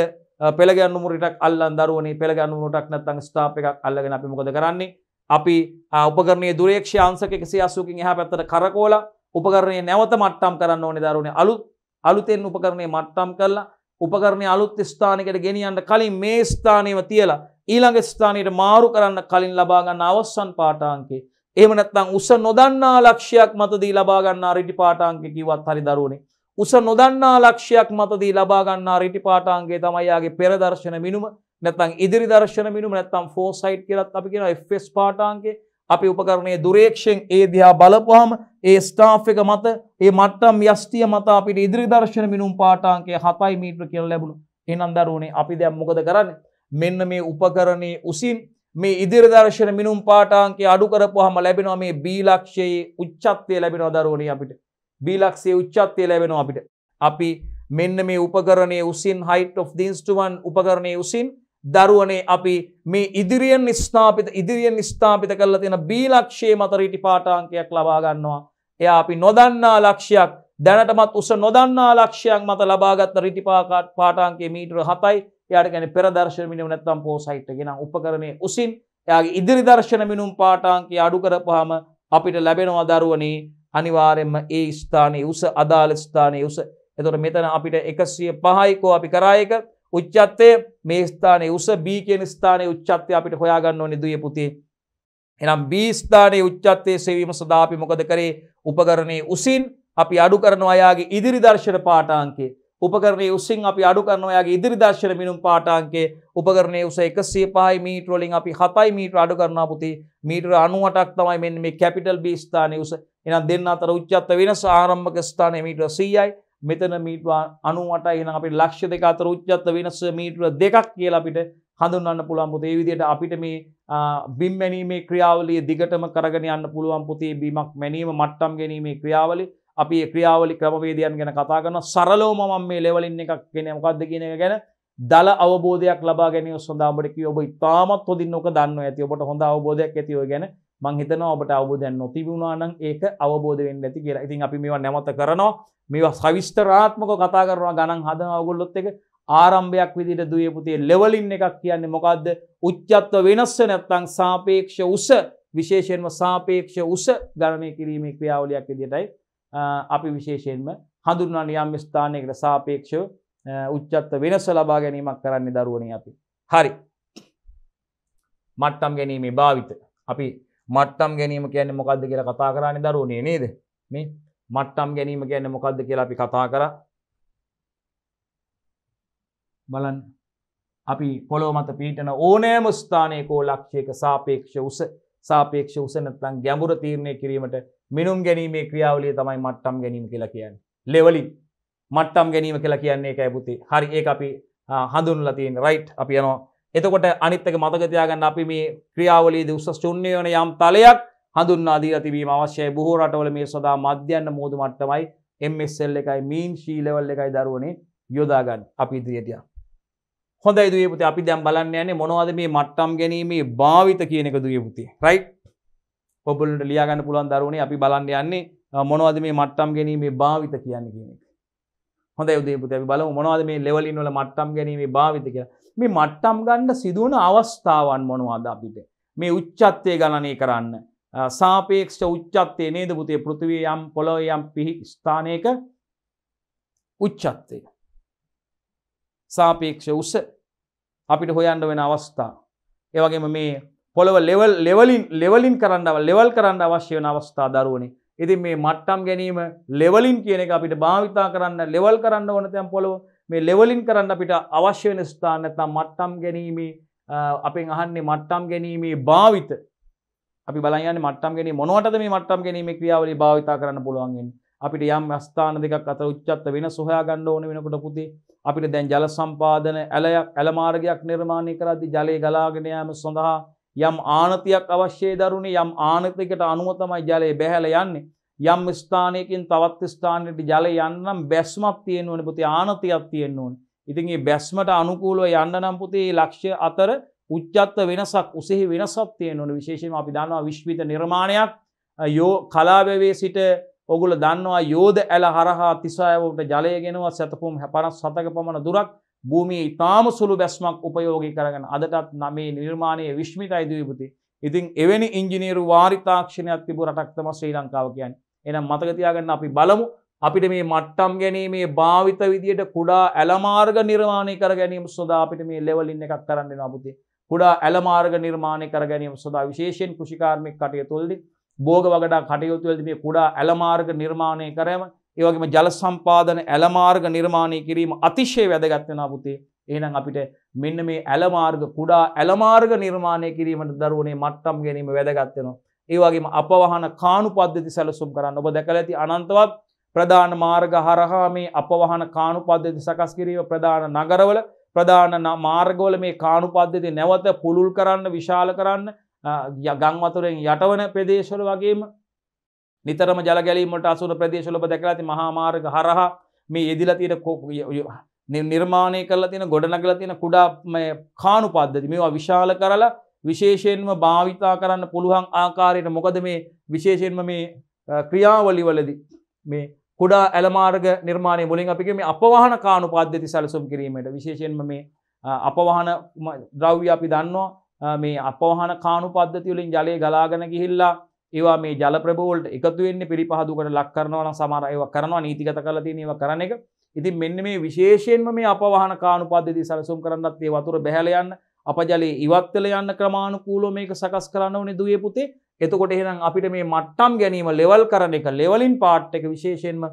පෙළගන්න මුරටක් අල්ලන් දරුවනේ පෙළගන්න මුරටක් නැත්තං ස්ථාප එකක් අල්ලගෙන අපි මොකද කරන්නේ අපි උපකරණය දුරේක්ෂ අංසක එකසේ අසුකින් එහ පැත්තට කරකෝල උපකරණය නැවත මට්ටම් කරන්න ඕනේ දරුණ අලුත් අලුතෙන් උපකරණය මට්ටම් කරලා උපකරණය අලුත් ස්ථානකට ගෙනියන්න කලින් මේ ස්ථානයව තියලා ඊළඟ ස්ථානයට මාරු කරන්න කලින් ලබාගන්න අවස්සන් පාටාන්කේ එමනත්තං උස නොදන්නා ලක්ෂයක් මතදී ලබාගන්න රිටි පාටාන්ක කිවත් හරි දරුණේ උස නොදන්නා ලක්ෂයක් මතදී ලබා ගන්නා රිටිපාටාංගය තමයි යාගේ පෙර දර්ශන මිනුම නැත්නම් ඉදිරි දර්ශන මිනුම නැත්නම් ෆෝසයිට් කියලත් අපි කියනවා FS පාටාංගය අපි උපකරණයේ දුරේක්ෂයෙන් ඒ දිහා බලපුවාම ඒ ස්ටාෆ් එක මත ඒ මට්ටම් යෂ්ටිය මත අපිට ඉදිරි දර්ශන මිනුම් පාඨාංකය 7 මීටර කියලා ලැබුණා. එහෙනම් දරුවනේ අපි දැන් මොකද කරන්නේ? මෙන්න මේ උපකරණයේ උසින් මේ ඉදිරි දර්ශන මිනුම් පාඨාංකය අඩු කරපුවාම ලැබෙනවා මේ B ලක්ෂයේ උච්චත්වය ලැබෙනවා දරුවනේ අපිට. බීලක්ෂේ උච්චත්තය ලැබෙනවා අපිට. අපි මෙන්න මේ උපකරණය උසින් හයිට් of දින්ස්ටුවන් උපකරණය උසින් දරුවනේ අපි මේ ඉදිරියෙන් ස්ථාපිත ඉදිරියෙන් ස්ථාපිත කරලා තියෙන බීලක්ෂයේ මතරීටි පාටාංකයක් ලබා ගන්නවා. එයා අපි නොදන්නා ලක්ෂයක් දැනටමත් උස නොදන්නා ලක්ෂයක් මත ලබාගත්ත රිටිපාකාට් පාටාන්ගේ මීටර හතයි යට ගැන පෙරදර්ශමිනු නැත්තම් පෝසයිට්ගෙන උපකරණය උසින් එයාගේ ඉදිරි දර්ශන මිනුම් පාටාන්ගේ අඩු කරපුහම අපිට ලැබෙනවා දරුවනේ අනිවාර්යෙන්ම ඒ ස්ථානයේ උස අදාළ ස්ථානයේ උස. එතකොට මෙතන අපිට 105යි කෝ අපි කරා එක උච්චත්වය මේ ස්ථානයේ උස B කියන ස්ථානයේ උච්චත්වය අපිට හොයාගන්න ඕනේ දුවේ පුතේ. එනම් B ස්ථානයේ උච්චත්වයේ සෙවීම සඳහා අපි මොකද කරේ? උපකරණයේ උසින් අපි අඩු කරන අයාගේ ඉදිරි දර්ශන පාඨාංකයේ උපකරණය උසින් අපි අඩු කරන ඔයාගේ ඉදිරි දර්ශන මිනුම් පාටාන්කේ උපකරණය උස එකසේ පහයි මීටරෝලින් අපි හතයි මීටර අඩු කරනා පුති මීටර අනුවටක් තමයි මෙන්න මේ කැපිටල් බී ස්ථානය උස එනම් දෙන්න අතර උච්චත්ත වෙනස ආරම්භක ස්ථානය මීටර සීයයි මෙතන මීටවා අනුවට එන අපි ලක්ෂ දෙක අතර උච්චත්ත වෙනස මීටර දෙකක් කියලා අපිට හඳුන්වන්න පුළුවන් පුතේ ඒ විදිහට අපිට මේ බිම් මැනීමේ ක්‍රියාවලිය දිගටම කරගෙන යන්න පුළුවන් පුතේ බිමක් මැනීම මට්ටම් ගැනීමේ ක්‍රියාවලිය අපි ක්‍රියාවලි ක්‍රමවේදයන් ගැන කතා කරන සරලෝම මම මේ ලෙවලින් එකක් කෙන මොකක්ද කියන එක ගැන දල අවබෝධයක් ලබා ගැනීම සඳහා ඔබට කිව්ව ඔබ ඉතාමත් හොඳින් ඔක දන්නවා ඇති ඔබට හොඳ අවබෝධයක් ඇති ඔය ගැන මං හිතනවා ඔබට අවබෝධයක් නොතිබුණා නම් ඒක අවබෝධ වෙන්න ඇති කියලා. ඉතින් අපි මේවා නැවත කරනවා. මේවා සවිස්තරාත්මකව කතා කරනවා ගණන් හදනවා ඔයගොල්ලොත් එක. ආරම්භයක් විදිහට දුවේ පුතේ ලෙවලින් එකක් කියන්නේ මොකද්ද? උච්චත්ව වෙනස් නැත්නම් සාපේක්ෂ උස විශේෂයෙන්ම සාපේක්ෂ උස ගණනය කිරීමේ ක්‍රියාවලියක් විදිහටයි අපි විශේෂයෙන්ම හඳුරන නියම් ස්ථානයකට සාපේක්ෂව උච්චත්ව වෙනස්ස ලබා ගැනීමක් කරන්නේ දරුවන අපි. හරි මට්ටම් ගැනීමේ භාවිත අපි මට්ටම් ගැනීම කියන්නේ මොකක්ද කියලා කතා කරන්නේ දරුවනේ නේද මේ මට්ටම් ගැනීම කියන්නේ මොකක්ද කියලා අපි කතා කරා බලන්න අපි පොළොව මත පීටන ඕනෑම ස්ථානයකෝ ලක්ෂයක සාපේක්ෂ උස සාපේක්ෂ උස නැත්නම් ගැඹුර තීරණය කිරීමට මිනුම් ගැනීමේ ක්‍රියාවලිය තමයි මට්ටම් ගැනීම කියලා කියන්න. ලෙවලි මට්ටම් ගැනීම කියලා කියන්නේ එක ඇපුති හරි ඒ අපි හඳුන් ලතින් රයිට් අපි යනවා එතකොට අනිත්තක මතකතියාගන්න අපි මේ ක්‍රියාවලීද උසස් චුන්්‍යයන යම් තලයක් හඳුන්නාදී තිබීම අවශ්‍යය බොහෝ රටවල මේ සොදා මධ්‍යන්න මෝදු මට්ටමයි එම්මස්සල් එකයි මීන් ශීලවල් එකයි දරුවනේ යොදාගන්න අපි ඉදිරියටිය හොඳ දුවපුති අපි දැම් බලන්න යන්නේ මොනවාද මේ මට්ටම් ගැනීමේ භාවිත කියනක දුවපුති රයිට් පොබලට ලියාගන්න පුළුවන් දරුණේ අපි බලන්න යන්නේ මොනවද මේ මට්ටම් ගැනීමේ භාවිත කියන්න කියන එක හොඳ යුදේපුත අපි බලමු මොනවද මේ ලෙවලින් වල මට්ටම් ගැනීමේ භාවිත කියලා මේ මට්ටම් ගන්න සිදුවන අවස්ථාවන් මොනවද අපිට මේ උච්චත්වය ගණනය කරන්න සාපේක්ෂ උච්චත්තේ නේද පුතේ පෘතිවී යම් පොළොව යම් පිහි ස්ථානයක උච්චත්තය සාපේක්ෂ උස අපිට හොයන්ඩ වෙන අවස්ථා ඒවගේම මේ පොළොව ලෙවල් ලෙවලින් ලෙවලින් කරන්නව ලෙවල් කරන්න අවශ්‍ය වන අවස්ථා දරුවනේ ඉතින් මේ මට්ටම් ගැනීම ලෙවලින් කියන එක අපිට භාවිතා කරන්න ලෙවල් කරන්න ඕන තැන් පොළොව මේ ලෙවලින් කරන්න අපිට අවශ්‍ය වෙන ස්ථාන නැත්නම් මට්ටම් ගැනීමේ අපෙන් අහන්නේ මට්ටම් ගැනීමේ භාවිත අපි බලන් යන්නේ මට්ටම් ගැනීම මොනවටද මේ මට්ටම් ගැනීමේ ක්‍රියාවලිය භාවිතා කරන්න පුළුවන් වෙන්නේ අපිට යම් ස්ථාන දෙකක් අතර උච්චත්ත වෙනස හොයා ගන්න ඕන වෙනකොට පුතේ අපිට දැන් ජල සම්පාදන ඇලයක් ඇල මාර්ගයක් නිර්මාණය කරද්දී ජලය ගලාගෙන යාම සඳහා යම් ආනතියක් අවශ්‍යය දරුණේ යම් ආනතිකට අනුව තමයි ජලය බැහැල යන්නේ. යම් ස්ථානයකින් තවත් ස්ථානයට ජලය යන්නම් බැස්මක් තියෙන්න ඕනේ පුතේ ආනතියක් තියෙන්න ඕනේ. ඉතින් මේ බැස්මට අනුකූලව යන්න නම් පුතේ ලක්ෂ්‍ය අතර උච්චත්ත වෙනසක් උසෙහි වෙනසක් තියෙන්න ඕනේ. විශේෂයෙන්ම අපි දන්නවා විශ්විත නිර්මාණයක් යෝ කලාවැවේ සිට ඔගොල්ලෝ දන්නවා යෝධ ඇල හරහා තිසායවට ජලය ගෙනවා සතපොම් 57ක පමණ දුරක් භූමිය ඉතාම සුළු බැස්මක් උපයෝගි කරගෙන අදටත් නමේ නිර්මාණය විශ්මිත අයිදවිපති ඉතින් එවැනි ඉංජිනීරු වාරිතාක්ෂණයක් තිබු රටක්තම ශ්‍රී ලංකාව කියන්න එනම් මතකතියාගන්න අපි බලමු අපිට මේ මට්ටම් ගැනීමේ භාවිත විදියට කුඩා ඇලමාර්ග නිර්මාණය කර ගැනීම සොදා අපිට මේ ලෙවලින් එකක් කරන්න නබුති කුඩා ඇලමාර්ග නිර්මාණය කර ගැනීම සොදා විශේෂයෙන් කෘෂිකාර්මික කටය තුොල්දි බෝග වගඩා කටයුතුවලද මේ කුඩා ඇලමාර්ග නිර්මාණය කරම ඒවගේම ජල සම්පාදන ඇලමාර්ග නිර්මාණය කිරීම අතිශය වැදගත්වෙන පුතේ ඒනම් අපිට මෙන්න මේ ඇලමාර්ග කුඩා ඇලමාර්ග නිර්මාණය කිරීමට දරුවනේ මට්ටම් ගැනීම වැදගත්වෙනවා. ඒවගේම අපවහන කානු පද්ධති සැලසුම් කරන්න ඔබ දැකල ඇති අනන්තවත් ප්‍රධාන මාර්ග හරහා මේ අපවහන කානු පද්ධති සකස් කිරීම ප්‍රධාන නගරවල ප්‍රධාන මාර්ගවල මේ කානු පද්ධති නැවත පුළුල් කරන්න විශාල කරන්න ගංවතුරෙන් යටවන ප්‍රදේශවල වගේම නිතරම ජලගැලීමට අසුන ප්‍රදේශලබ දැකලාති මහාමාර්ග හරහා මේ යෙදිලා තියෙන නිර්මාණය කරලා තියෙන ගොඩනගලා තියෙන කුඩා කාණු පද්ධති මේවා විශාල කරලා විශේෂයෙන්ම භාවිතා කරන්න පුළුවන් ආකාරයට මොකද මේ විශේෂයෙන්ම මේ ක්‍රියාවලිවලදි මේ කුඩා ඇලමාර්ග නිර්මාණය මුලින් අපික මේ අපවාහන කාණු පද්ධති සැලසුම් කිරීමට විශේෂයෙන්ම මේ අපවාහන ද්‍රව්‍ය අපි දන්නවා මේ අපවාහන කාණු පද්ධතිවලින් ජලය ගලාගෙන ගිහිල්ලා ඒවා මේ ජල ප්‍රබෝල්ට එකතු වෙන්නේ පිරිපහදුකට ලක් කරනවා නම් සමහර ඒවා කරනවා නීතිගත කරලා තියෙන ඒවා කරන එක. ඉතින් මෙන්න මේ විශේෂයෙන්ම මේ අපවහන කානු පද්ධතිය සැලසුම් කරන්නත් මේ වතුර බැහැල යන්න අපජලයේ ඉවත් වෙලා යන්න ක්‍රමානුකූලව මේක සකස් කරන්න ඕනේ දුවේ පුතේ. එතකොට එහෙනම් අපිට මේ මට්ටම් ගැනීම ලෙවල් කරන එක ලෙවලින් පාට් එක විශේෂයෙන්ම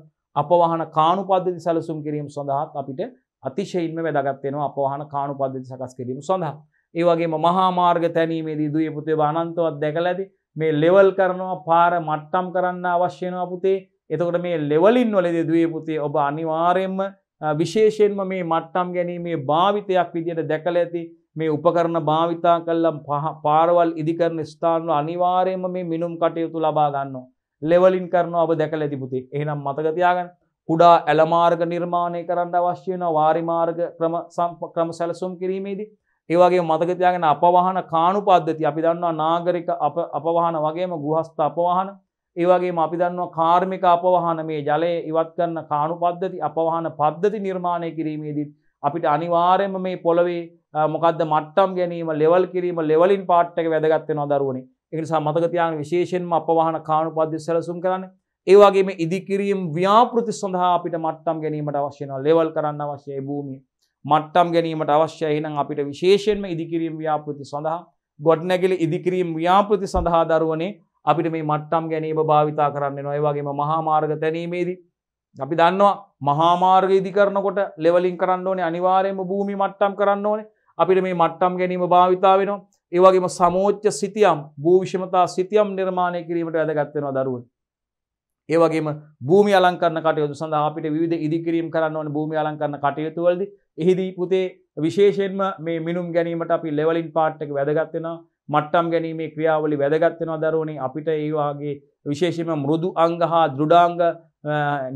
අපවහන කානු පද්ධති සැලසුම් කිරීම සඳහාත් අපිට අතිශයින්ම වැදගත් වෙනවා අපවහන කානු පද්ධති සකස් කිරීම සඳහා. ඒ වගේම මහා මාර්ග තැනීමේදී දුවේ පුතේ අනන්තවත් දැකලා ඇති මේ ලෙවල් කරනවා පාර මට්ටම් කරන්න අවශ්‍යනවා පුතේ එතකොට මේ ලෙවලින් වලදී දුවේ පුතේ ඔබ අනිවාර්යයෙන්ම විශේෂයෙන්ම මේ මට්ටම් ගැනීමේ භාවිතයක් විදිහට දැකලා ඇති මේ උපකරණ භාවිතා කළා පාරවල් ඉදිකරන ස්ථානවල අනිවාර්යයෙන්ම මේ මිනුම් කටයුතු ලබා ගන්නවා ලෙවලින් කරනවා ඔබ දැකලා ඇති පුතේ එහෙනම් මතක තියාගන්න කුඩා ඇලමාර්ග නිර්මාණය කරන්න අවශ්‍ය වෙන වාරිමාර්ග ක්‍රම සැලසුම් කිරීමේදී ඒවගේ මතකතියාගෙන අපවාහන කානු පද්ධති අපි දන්නවා නාගරික අපවාහන වගේම ගුහස්ත අපවාහන ඒවගේ අපි දන්නවා කාර්මික අපවාහන මේ ජලය ඉවත් කරන කානු පද්ධති අපවාහන පද්ධති නිර්මාණය කිරීමේදී අපිට අනිවාර්යම මේ පොළවේ මොකද මට්ටම් ගැනීම ලෙවල් කිරීම ලෙවලින් පාට්ටක වැදගත්වෙනවා දරුවනේ එකනිසා මතකතියාන විශේෂෙන්ම අපවාහන කානු පද්ධති සැලසුම් කරන්න ඒවාගේ ඉදිකිරීම් ව්‍යාපෘති සඳහා අපිට මට්ටම් ගැනීමට අවශ්‍යනවා ලෙවල් කරන්න අවශ්‍යය භූමිය මට්ටම් ගැනීමට අවශ්‍ය එහෙනම් අපිට විශේෂයෙන්ම ඉදිකිරීම් ව්‍යාපෘති සඳහා ගොඩනැගිලි ඉදිකිරීම් ව්‍යාපෘති සඳහා දරුවනේ අපිට මේ මට්ටම් ගැනීම භාවිතා කරන්න නොය වගේම මහාමාර්ග තැනීමේදී. අපි දන්නවා මහාමාර්ග ඉදිකරනකොට ලෙවලින් කරන්න ඕනේ අනිවාරයම භූමි මට්ටම් කරන්න ඕනේ අපිට මේ මට්ටම් ගැනීම භාවිතා වෙනවා ඒවගේම සමෝච්ච සිතියම් භූවිෂමතා සිතියම් නිර්මාණය කිරීමට වැදගත්වෙනවා දරුවන්. ඒවගේම භූමි අලංකරන කටයුතු සඳහා අපිට විධ ඉදිකිරීම් කරන්න ඕන භූමි අලංකරන කටයුතුවලදී එහිදී පුතේ විශේෂයෙන්ම මේ මිනුම් ගැනීමට අපි ලෙවලින් පාට් එක වැදගත්වෙනවා මට්ටම් ගැනීමේ ක්‍රියාවලි වැදගත්වෙනවා දරුවනේ අපිට ඒවාගේ විශේෂයෙන්ම මෘදු අංග හා දෘඩාංග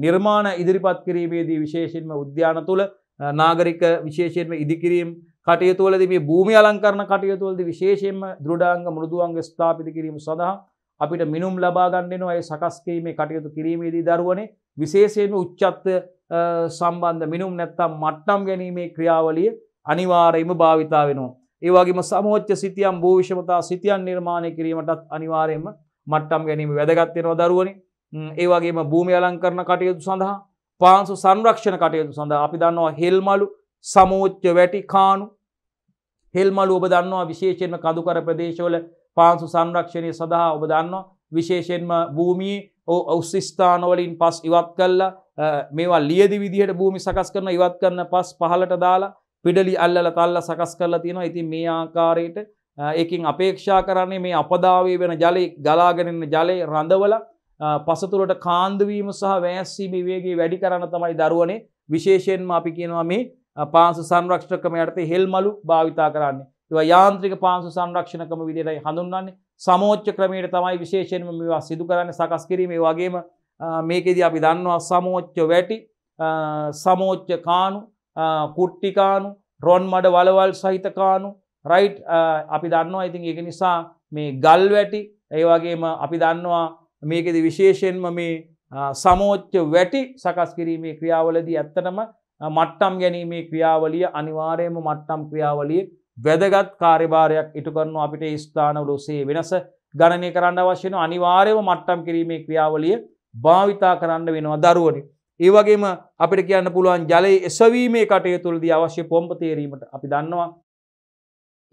නිර්මාණ ඉදිරිපත් කිරීමේදී විශේෂයෙන්ම උද්‍යාන තුළ නාගරික විශේෂයෙන්ම ඉදිකිරීම් කටයුතුවලද මේ භූමි අලංකරන කටයුතුවලද විශේෂයෙන්ම දෘඩාංග මෘදුවන්ග ස්ථාපිත කිරීම සඳහා අපිට මිනුම් ලබාගන්නෙනවා ඒ සකස්කිරීමේ කටයුතු කිරීමේදී දරුවනේ විශේෂයෙන්ම උච්චත්ත සම්බන්ධ මිනුම් නැත්තම් මට්නම් ගැනීමේ ක්‍රියාවලිය අනිවාරයම භාවිතා වෙනවා. ඒවාගේම සමෝච්ච සිතියම් භූවිෂමතා සිතියන් නිර්මාණය කිරීමටත් අනිවාරයෙන්ම මට්ටම් ගැනීම වැදගත්වෙනවා දරුවනි ඒවාගේම භූමි අලංකරන කටයුතු සඳහා පාන්සු සංරක්ෂණ කටයුතු සඳහා අපි දන්නවා හෙල්මලු සමෝච්ච වැටි කානු හෙල්මලු ඔබ දන්නවා විශේෂයෙන්ම කඳුකර ප්‍රදේශවල පාන්සු සංරක්ෂණය සඳහා ඔබ දන්නවා විශේෂෙන්ම භූමියේ ඔව් අවස්ථානවලින් පස් ඉවත් කල්ලා මේවා ලියදි විදිහට භූමි සකස් කරන ඉවත් කරන පස් පහලට දාලා පිඩලි අල්ලල තල්ල සකස් කරලා තියෙනවා ඉතින් මේ ආකාරයට ඒකින් අපේක්ෂා කරන්නේ මේ අපදාවේ වෙන ජලය ගලාගෙනන්න ජලය රඳවල පසතුරට කාන්දවීම සහ වෑස්සීම වේගේ වැඩි කරන්න තමයි දරුවනේ විශේෂයෙන්ම අපි කියනවා මේ පාන්සු සංරක්ෂකම යටතේ හෙල් මලු භාවිතා කරන්නේ ඒවා යාන්ත්‍රික පාන්සු සංරක්ෂණකම විදිහටයි හඳුන්වන්නේ සමෝච්ච ක්‍රමයට තමයි විශේෂයෙන්ම මේවා සිදු කරන්න සකස් කිරීම වගේම මේකෙද අපි දන්නවා සමෝච්ච වැටි සමෝච්ච කානු කුට්ටිකානු රොන් මඩ වලවල් සහිතකානු රයි් අපි දන්නවා ඉතින් එක නිසා මේ ගල් වැටි ඒවගේම අපි දන්නවා මේකෙද විශේෂයෙන්ම මේ සමෝච්ච වැටි සකස් කිරීමේ ක්‍රියාවලදී ඇත්තටම මට්ටම් ගැනීමේ ක්‍රියාවලිය අනිවාරයම මට්ටම් ක්‍රියාවලිය වැදගත් කාරිභාරයක් ඉටු කරනු අපිට ස්ථානවලුසේ වෙනස ගණනය කරන්න අවශ්‍යන අනිවාරයම මට්ටම් කිරීමේ ක්‍රියාවලිය භාවිතා කරන්න වෙනවා දරුවනි. ඒ වගේම අපිට කියන්න පුළුවන් ජලයේ එසවීමේ කටයුතුවලදී අවශ්‍ය පොම්ප තේරීමට අපි දන්නවා.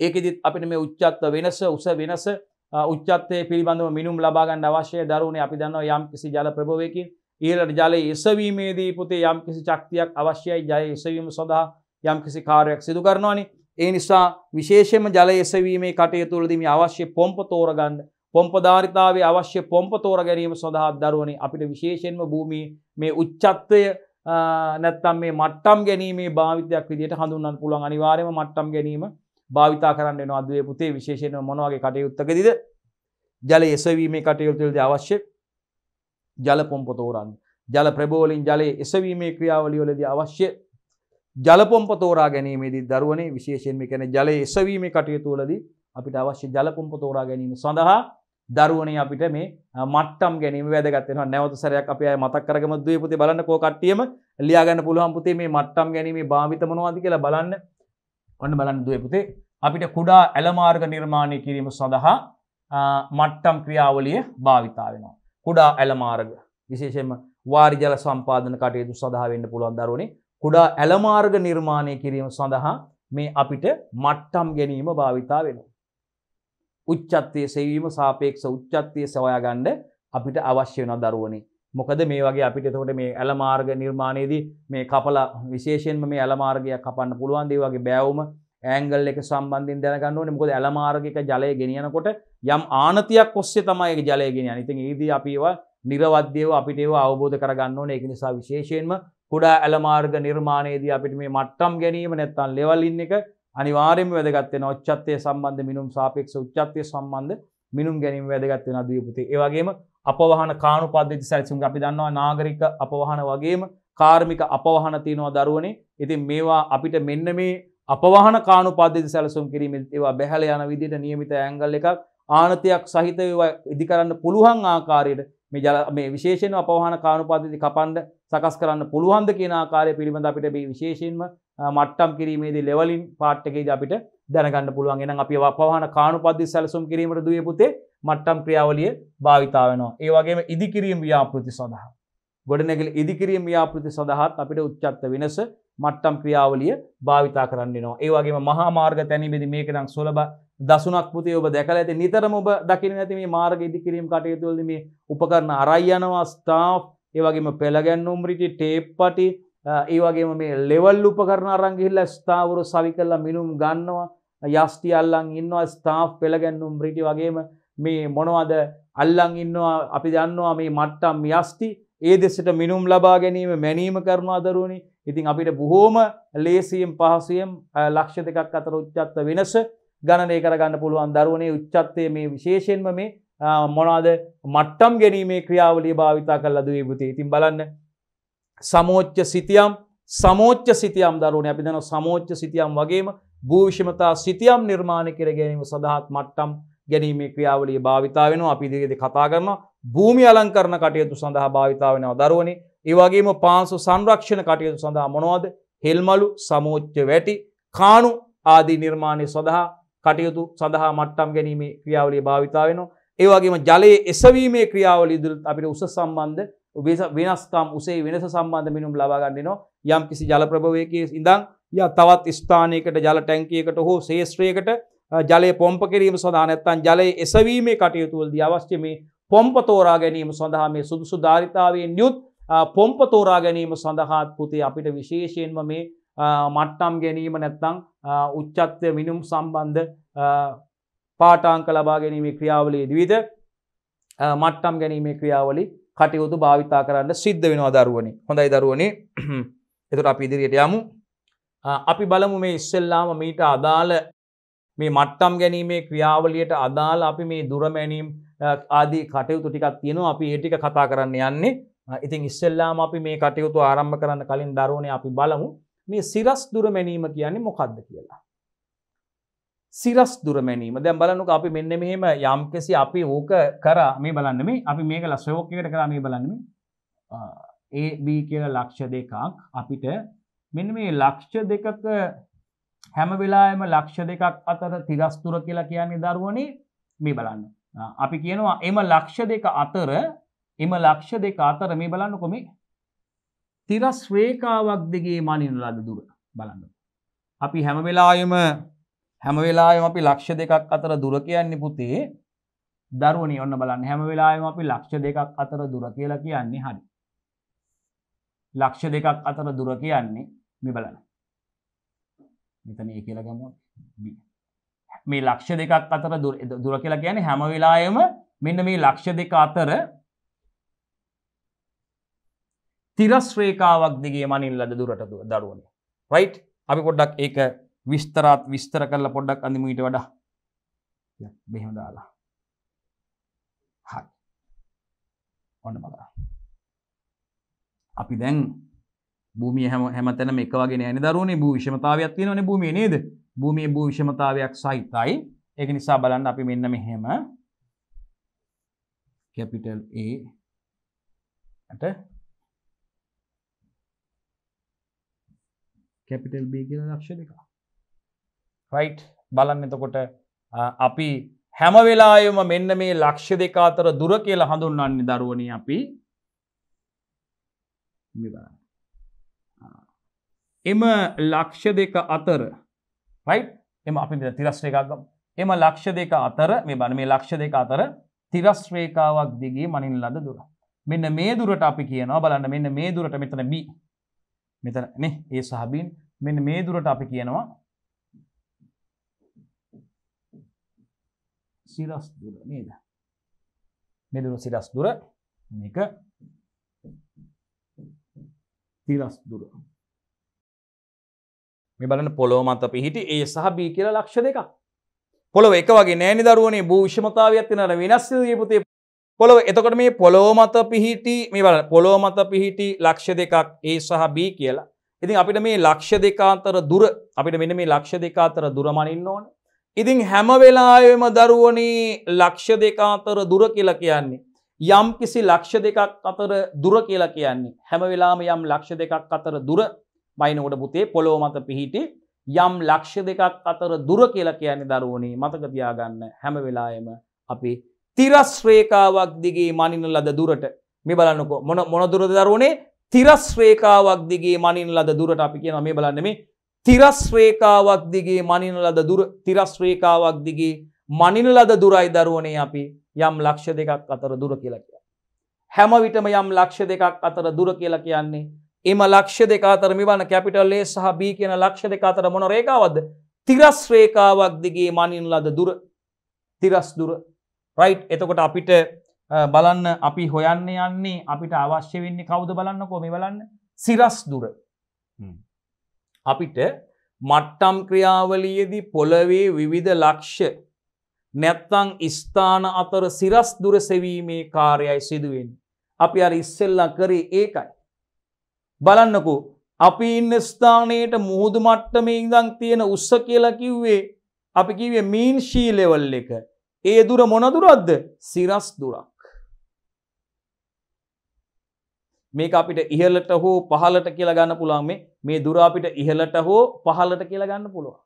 ඒකෙදිත් අපිට මේ උච්චත්ව වෙනස උස වෙනස උච්චත්තේ පිළිබඳව මිනුම් ලබාගන්න අවශ්‍ය දරුණ අපි දන්නවා යම් කිසි ජල ප්‍රභවයකින් ඊළට ජල එසවීමේදී පුතේ යම් කිසි චක්තියක් අවශ්‍යයි ජය එසවීම සඳහා යම් කිසි කාරයක් සිදු කරනවානි ඒ නිසා විශේෂම ජල එසවීමේ කටයුතුවලදීම අවශ්‍ය පොම්ප තෝරගන්න පොම්පධාරිතාවේ අවශ්‍ය පොම්ප තෝර ගැනීම සඳහා දරුවනි අපිට විශේෂයෙන්ම භූමියේ මේ උච්චත්වය නැත්තම් මේ මට්ටම් ගැනීමේ භාවිතයක් විදිහට හඳුන්වන්න පුළුවන් අනිවාර්යයෙන්ම මට්ටම් ගැනීම භාවිතා කරන්න වෙනවා අද්වේ පුතේ විශේෂයෙන්ම මොන වගේ කටයුත්තකදීද ජල එසවීමේ කටයුතුවලදී අවශ්‍ය ජල පොම්ප තෝරන්න ජල ප්‍රබෝලින් ජලයේ එසවීමේ ක්‍රියාවලියවලදී අවශ්‍ය ජල පොම්ප තෝරා ගැනීමේදී දරුවනේ විශේෂයෙන්ම කියන්නේ ජලයේ එසවීමේ කටයුතුවලදී අපිට අවශ්‍ය ජල පොම්ප තෝරා ගැනීම සඳහා දරුවනේ අපිට මේ මට්ටම් ගැනීම වැදගත් වෙනවා. නැවත සැරයක් අපි අය මතක් කරගමු දුවේ පුතේ බලන්න කෝ කට්ටියම ලියා ගන්න පුළුවන් පුතේ මේ මට්ටම් ගැනීමේ භාවිත මොනවද කියලා බලන්න. ඔන්න බලන්න දුවේ පුතේ අපිට කුඩා ඇලමාර්ග නිර්මාණය කිරීම සඳහා මට්ටම් ක්‍රියාවලිය භාවිතා වෙනවා. කුඩා ඇලමාර්ග විශේෂයෙන්ම වාරි ජල සම්පාදන කටයුතු සඳහා වෙන්න පුළුවන් දරුවනේ කුඩා ඇලමාර්ග නිර්මාණය කිරීම සඳහා මේ අපිට මට්ටම් ගැනීම භාවිතා වෙනවා. උච්චත්වය සෙවීම සාපේක්ෂ උච්චත්වය සොයාගණ්ඩ අපිට අවශ්‍ය වන දරුවනි. මොකද මේ වගේ අපිට තකොට මේ ඇලමාර්ග නිර්මාණයේදී මේ කපල විශේෂෙන්ම මේ ඇලමාර්ගයක් කපන්න පුළුවන්දේ වගේ බැවුම ඇංගල් එක සම්බන්ධින් දැනගන්නවන මොකද ඇලමාර්ගික ජලය ගෙනියනකොට යම් ආනතියක් ඔස්සේ තමයි ජලය ගෙන අනිතින් ඒදී අපිව නිරවද්‍යව අපිට ඒව අවබෝධ කරගන්න ඕන එක නිසා විශේෂයෙන්ම කුඩා ඇලමාර්ග නිර්මාණයේදී අපිට මේ මට්ටම් ගැනීම නැත්තන් ලෙවල් ඉන්න එක අනිවාර්යම වැදගත් වෙනවා උච්චත්වය සම්බන්ධ මිනුම් සාපේක්ෂ උච්චත්වය සම්බන්ධ මිනුම් ගැනීම වැදගත් වෙනවා දීපුතේ. ඒ වගේම අපවහන කානු පද්ධති සැලසුම් අපි දන්නවා නාගරික අපවහන වගේම කාර්මික අපවහන තියෙනවා දරුවනේ. ඉතින් මේවා අපිට මෙන්න මේ අපවහන කානු පද්ධති සැලසුම් කිරීමෙන් ඒවා බැහැල යන විදිහට නියමිත ඇන්ගල් එකක් ආනතයක් සහිත ඒවා ඉදි කරන්න පුළුවන් ආකාරයට මේ ජල මේ විශේෂයෙන්ම අපවහන කානු පද්ධති කපන්න සකස් කරන්න පුළුවන්ද කියන ආකාරය පිළිබඳ අපිට මේ විශේෂයෙන්ම මට්ටම් කිරීමේදී ලෙවලින් පාට්ටකේද අපිට දැනගන්න පුළුවන් එනම් අපි පවහන කානුපද්දි සැලසුම් කිරීමට දුවේ පුතේ මට්ටම් ක්‍රියාවලිය භාවිතාවනවා ඒවගේම ඉදිකිරීම ව්‍යාපෘති සඳහා ගොඩනැගල ඉදිකිරීම ව්‍යාපෘති සඳහාත් අපිට උච්චත්ත වෙනස මට්ටම් ක්‍රියාවලිය භාවිතා කරන්නවා ඒවගේ මහා මාර්ග තැනීමෙද මේකනම් සොලබ දසුනක් පුතේ ඔබ දැකල ඇති නිතරම ඔබ දකින නැති මේ මාර්ග ඉදිකිරීම කටයුතුවලද මේ උපකරන අරයි යනවා ස්ටාප් ඒවගේම පෙළගැන්නුම් රිටි ටේප්පටි ඒවගේ මේ ලෙවල් උපකරන අරංගිහිල්ල ස්ථාවර සවි කල්ලා මිනුම් ගන්නවා යස්ටි අල්ලං ඉන්නවා ස්ථාප් පෙළගැන්නුම් බ්‍රිටි වගේම මේ මොනවද අල්ලං ඉන්නවා අපි දන්නවා මේ මට්ටම් යස්ටි ඒ දෙසට මිනුම් ලබා ගැනීම මැනීම කරනවා දරුවනි ඉතින් අපිට බොහෝම ලේසියෙන් පහසුවෙන් ලක්ෂ දෙකක් අතර උච්චත්ත වෙනස ගණනය කරගන්න පුළුවන් දරුවනේ උච්චත්තය මේ විශේෂයෙන්ම මේ මොනාද මට්ටම් ගැනීමේ ක්‍රියාවලිය භාවිතා කල්ලද විබුතේ ඉතින් බලන්න සමෝච්ච සිතියම් සමෝච්ච සිතියම් දරුණ අපි දන සමෝච්ච සිතියම් වගේම භූවිෂමතා සිතියම් නිර්මාණ කර ගැනීම සඳහත් මට්ටම් ගැනීමේ ක්‍රියාවලිය භාවිතාවෙන අපි දිගෙද කතා කරන භූමි අලංකරන කටයුතු සඳහා භාවිතාවෙනව දරුවනි ඒවගේම පාන්සු සංරක්ෂණ කටයුතු සඳහා මොනවද හෙල්මලු සමෝච්ච වැටි කාණු ආදී නිර්මාණය සඳහා කටයුතු සඳහා මට්ටම් ගැනීමේ ක්‍රියාවලිය භාවිතාවෙනවා ඒවගේම ජලයේ එසවීමේ ක්‍රියාවලි දුරත් අපිට උස සම්බන්ධ වෙනස්කම් උසේ වෙනස සම්බන්ධ මිනුම් ලබාගන්නනවා යම් කිසි ජලප්‍රභවයකයේ ඉඳං ය තවත් ස්ථානයකට ජල ටැංකියකට හෝ ශේෂත්‍රයකට ජලය පොම්ප කිරීම සඳහනැත්තන් ජලය එසවීමේ කටයුතුවල්ද අවශ්‍ය මේ පොම්පතෝරා ගැනීම සඳහා මේ සුදුසු ධාරිතාවෙන් යුත් පොම්පතෝරා ගැනීම සඳහාත් පුතේ අපිට විශේෂයෙන්ම මේ මට්ටම් ගැනීම නැත්තං උච්චත්වය මිනුම් සම්බන්ධ පාටාංක ලබා ගැනීමේ ක්‍රියාවලේ දවිද මට්ටම් ගැනීමේ ක්‍රියාවලි කටයුතු භාවිතා කරන්න සිද්ධ වෙනවා දරුවනි හොඳයි දරුවනේ එතුට අපි ඉදිරියට යමු අපි බලමු මේ ඉස්සෙල්ලාම මීට අදාළ මේ මට්ටම් ගැනීමේ ක්‍රියාවලියට අදාළ අපි මේ දුරමැනීම් ආදී කටයුතු ටිකක් තියෙනවා අපි ඒ ටික කතා කරන්න යන්නේ ඉතින් ඉස්සෙල්ලාම අපි මේ කටයුතු ආරම්භ කරන්න කලින් දරුවනේ අපි බලමු මේ සිරස් දුරමැනීම කියන්නේ මොකද්ද කියලා සිරස් දුරමැනීම දැම් බලනුක අපි මෙන්න මෙහෙම යම්කෙසි අපි ඕක කර මේ බලන්න මේ අපි මේක ලස්වෝකකට කරා මේ බලන්නම ඒB කියල ලක්ෂ දෙකක් අපිට මෙන්න මේ ලක්ෂ දෙකක හැම වෙලාම ලක්ෂ දෙකක් අතර තිරස්තුර කියලා කියන්නේ දරුවනේ මේ බලන්න අපි කියනවා එම ලක්ෂ දෙක අතර එම ලක්ෂ දෙක අතර මේ බලන්න කොමි තිරස් රේකාවක් දෙගේ මනිනු ලද දුර බලන්න අපි හැම වෙලායම හැම වෙලාවෙම අපි ලක්ෂ දෙකක් අතර දුර කියන්නේ පුතේ දරුවනි ඔන්න බලන්න හැම වෙලාවෙම අපි ලක්ෂ දෙකක් අතර දුර කියලා කියන්නේ හරි. ලක්ෂ දෙකක් අතර දුර කියන්නේ මේ බලන්න. මෙතන ඒ කියලා ගමු b. මේ ලක්ෂ දෙකක් අතර දුර කියලා කියන්නේ හැම වෙලාවෙම මෙන්න මේ ලක්ෂ දෙක අතර තිරස් රේඛාවක් දිගේ මනින්නලද දුරට දරුවනේ. රයිට්? අපි පොඩ්ඩක් ඒක විස්තරාත් විස්තර කරල පොඩ්ඩක් අඳමීට වඩා බෙහෙම දාලා හරි ඔන්න මගා අපි දැන් භූමිය හැම හැමතැන එක වගේ නෑන දරුණේ භූ විෂමතාවයක් තියෙනවන භූමිය නේද භූමිය භූ විෂමතාවයක් සහිතයි ඒක නිසා බලන්න අපි මෙන්න මෙහෙම කැපිටල් A ඇට කැපිටල් B කියලා ලක්ෂ දෙකක් රයිට් බලන්න එතකොට අපි හැමවෙලායම මෙන්න මේ ලක්ෂ දෙක අතර දුර කියලා හඳුන්වන්නේ දරුවනි අපි එම ලක්ෂ දෙක අතර රයි් එම අපි තිරස් රේකාගම් එම ලක්ෂ දෙක අතර මේ බන මේ ලක්ෂ දෙක අතර තිරස් රේකාවක් දිගේ මනින් ලද දුර මෙන්න මේ දුරට අපි කියනවා බලන්න මෙන්න මේ දුරට මෙතන බි මෙතන ඒ සහබීන් මෙන්න මේ දුරට අපි කියනවා සිරස් දුර නේද මෙදුරු සිරස් දුර එක තිරස් දුර මේ බලන පොලෝ මත පිහිටි ඒ සහ බී කියල ලක්ෂ දෙක පොළොව එක වගේ නෑනි දරුවනේ භූෂමතාවයක් තිනට වෙනස් යපුතේ පොළොව එතකොට මේ පොලෝ මත පිහිටි මේ බල පොලෝ මත පිහිටි ලක්ෂ දෙකක් ඒ සහ බී කියලා ඉතින් අපිට මේ ලක්ෂ දෙකාතර දුර අපිට මෙන මේ ලක්ෂ දෙකාතර දුරමනින්න ඕන ඉතින් හැම වෙලාවෙම දරුවනේ ලක්ෂ දෙක අතර දුර කියලා කියන්නේ. යම් කිසි ලක්ෂ දෙකක් අතර දුර කියලා කියන්නේ. හැම වෙලාම යම් ලක්ෂ දෙකක් අතර දුර මයිනකොට පුතේ පොළොව මත පිහිටි යම් ලක්ෂ දෙකක් අතර දුර කියලා කියන්නේ දරුවනේ මතක තියාගන්න හැම වෙලාවෙම අපි තිරස් රේඛාවක් දිගේ මනින ලද දුරට මේ බලන්නකෝ මොන මොන දුරද දරුවනේ තිරස් රේඛාවක් දිගේ මනින ලද දුරට අපි කියනවා මේ බලන්න මේ තිරස්්‍රේකාවක් දිගේ මනින ලද දුර තිරස්්‍රේකාවක් දිගේ මනින ලද දුරයි දරුවනේ අපි යම් ලක්ෂ දෙකක් අතර දුර කියලකිය. හැමවිටම යම් ලක්ෂ දෙකක් අතර දුර කියල කියන්නේ එම ලක්ෂ දෙක අතර මෙවන කැපිටල් ඒ සහ බී කියන ලක්ෂ දෙක අතර මොන රේකාවද තිරස්්‍රේකාවක් දිගේ මනින් ලද දුර තිරස් දුර රයි් එතකොට අපිට බලන්න අපි හොයන්න යන්නේ අපිට අවශ්‍ය වෙන්නේ කවුද බලන්න කොමි බලන්න සිරස් දුර අපිට මට්ටම් ක්‍රියාවලියදි පොළවේ විවිධ ලක්ෂ නැත්තං ස්ථාන අතර සිරස් දුර සෙවීමේ කාරයයි සිදුවෙන්. අපි අර ඉස්සෙල්ලා කරේ ඒකයි. බලන්නකු අපි ඉන්න ස්ථානයට මුහුදු මට්ටමේ ඉදං තියෙන උස්ස කියලා කිව්වේ අපි කිවේ මීන් ශීලෙවල් එක. ඒ දුර මොනදුරක්ද සිරස් දුරක්. මේක අපිට ඉහලට හෝ පහලට කියලා ගන්න පුළුවන් මේ මේ දුර අපිට ඉහලට හෝ පහලට කියලා ගන්න පුළුවන්.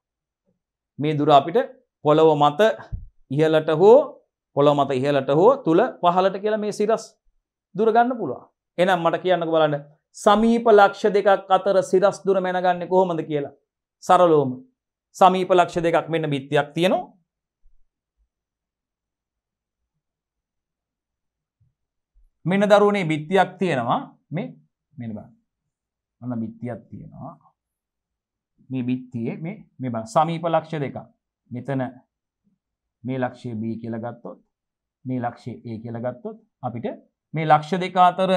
මේ දුර අපිට පොළව මත ඉහලට හෝ පොළව මත ඉහලට හෝ තුල පහලට කියලා මේ සිරස් දුර ගන්න පුළුවන්. එහෙනම් මට කියන්නකෝ බලන්න සමීප ලක්ෂ දෙකක් අතර සිරස් දුර මැනගන්නේ කොහොමද කියලා. සරලවම සමීප ලක්ෂ දෙකක් මෙන්න බිත්තියක් තියෙනවා. මෙන්න දරුවනේ බිත්තියක් තියෙනවා මේ මෙ බ ඔන්න බිත්තියක් තියෙනවා මේ බිත්තියේ මේ මේ බ සමීප ලක්ෂ දෙක මෙතන මේ ලක්ෂය B කියලගත්තොත් මේ ලක්ෂය ඒ කියලගත්තොත් අපිට මේ ලක්ෂ දෙක අතර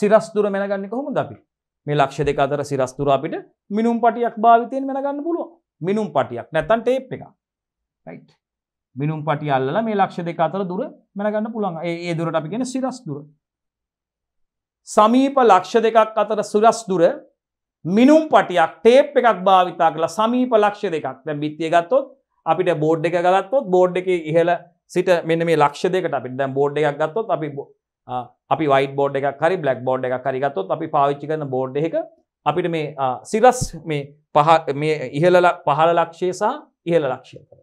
සිරස්තුර මෙනගන්න කොහොම අපි මේ ලක්ෂ දෙක අතර සිරස්තුර අපිට මිනුම් පටියක් භාවිතයෙන් මෙනගන්න පුළුව මිනුම් පටියක් නැත්තන් ටේප් එක මිනුම් පටි අල්ල මේ ලක්ෂ දෙක අතර දුර මෙනගන්න පුළන් ඒ දුරට අපිගෙන සිරස්තුර සමීප ලක්ෂ දෙකක් අතර සුරස් දුර මිනුම් පටියක් ටේප් එකක් භාවිතා කළ සමීප ලක්ෂ දෙකක් දැ බිත්තිය ගත්තොත් අපිට බෝඩ් එක ගත්තොත් බෝඩ් එක ඉහල සිට මෙන්න මේ ලක්ෂ දෙකට අපිට දැම් බෝඩ් එකක් ගත්තොත් අපි අපි වයි බෝඩ් එක කරි බ්ලක් බෝඩ් එක කරිගත්තොත් අපි පාවිච්චි කරන බෝඩ් එක අපිට මේ සිරස් මේ පහ මේ ඉහල පහල ලක්ෂය සහ ඉහල ලක්ෂය කර.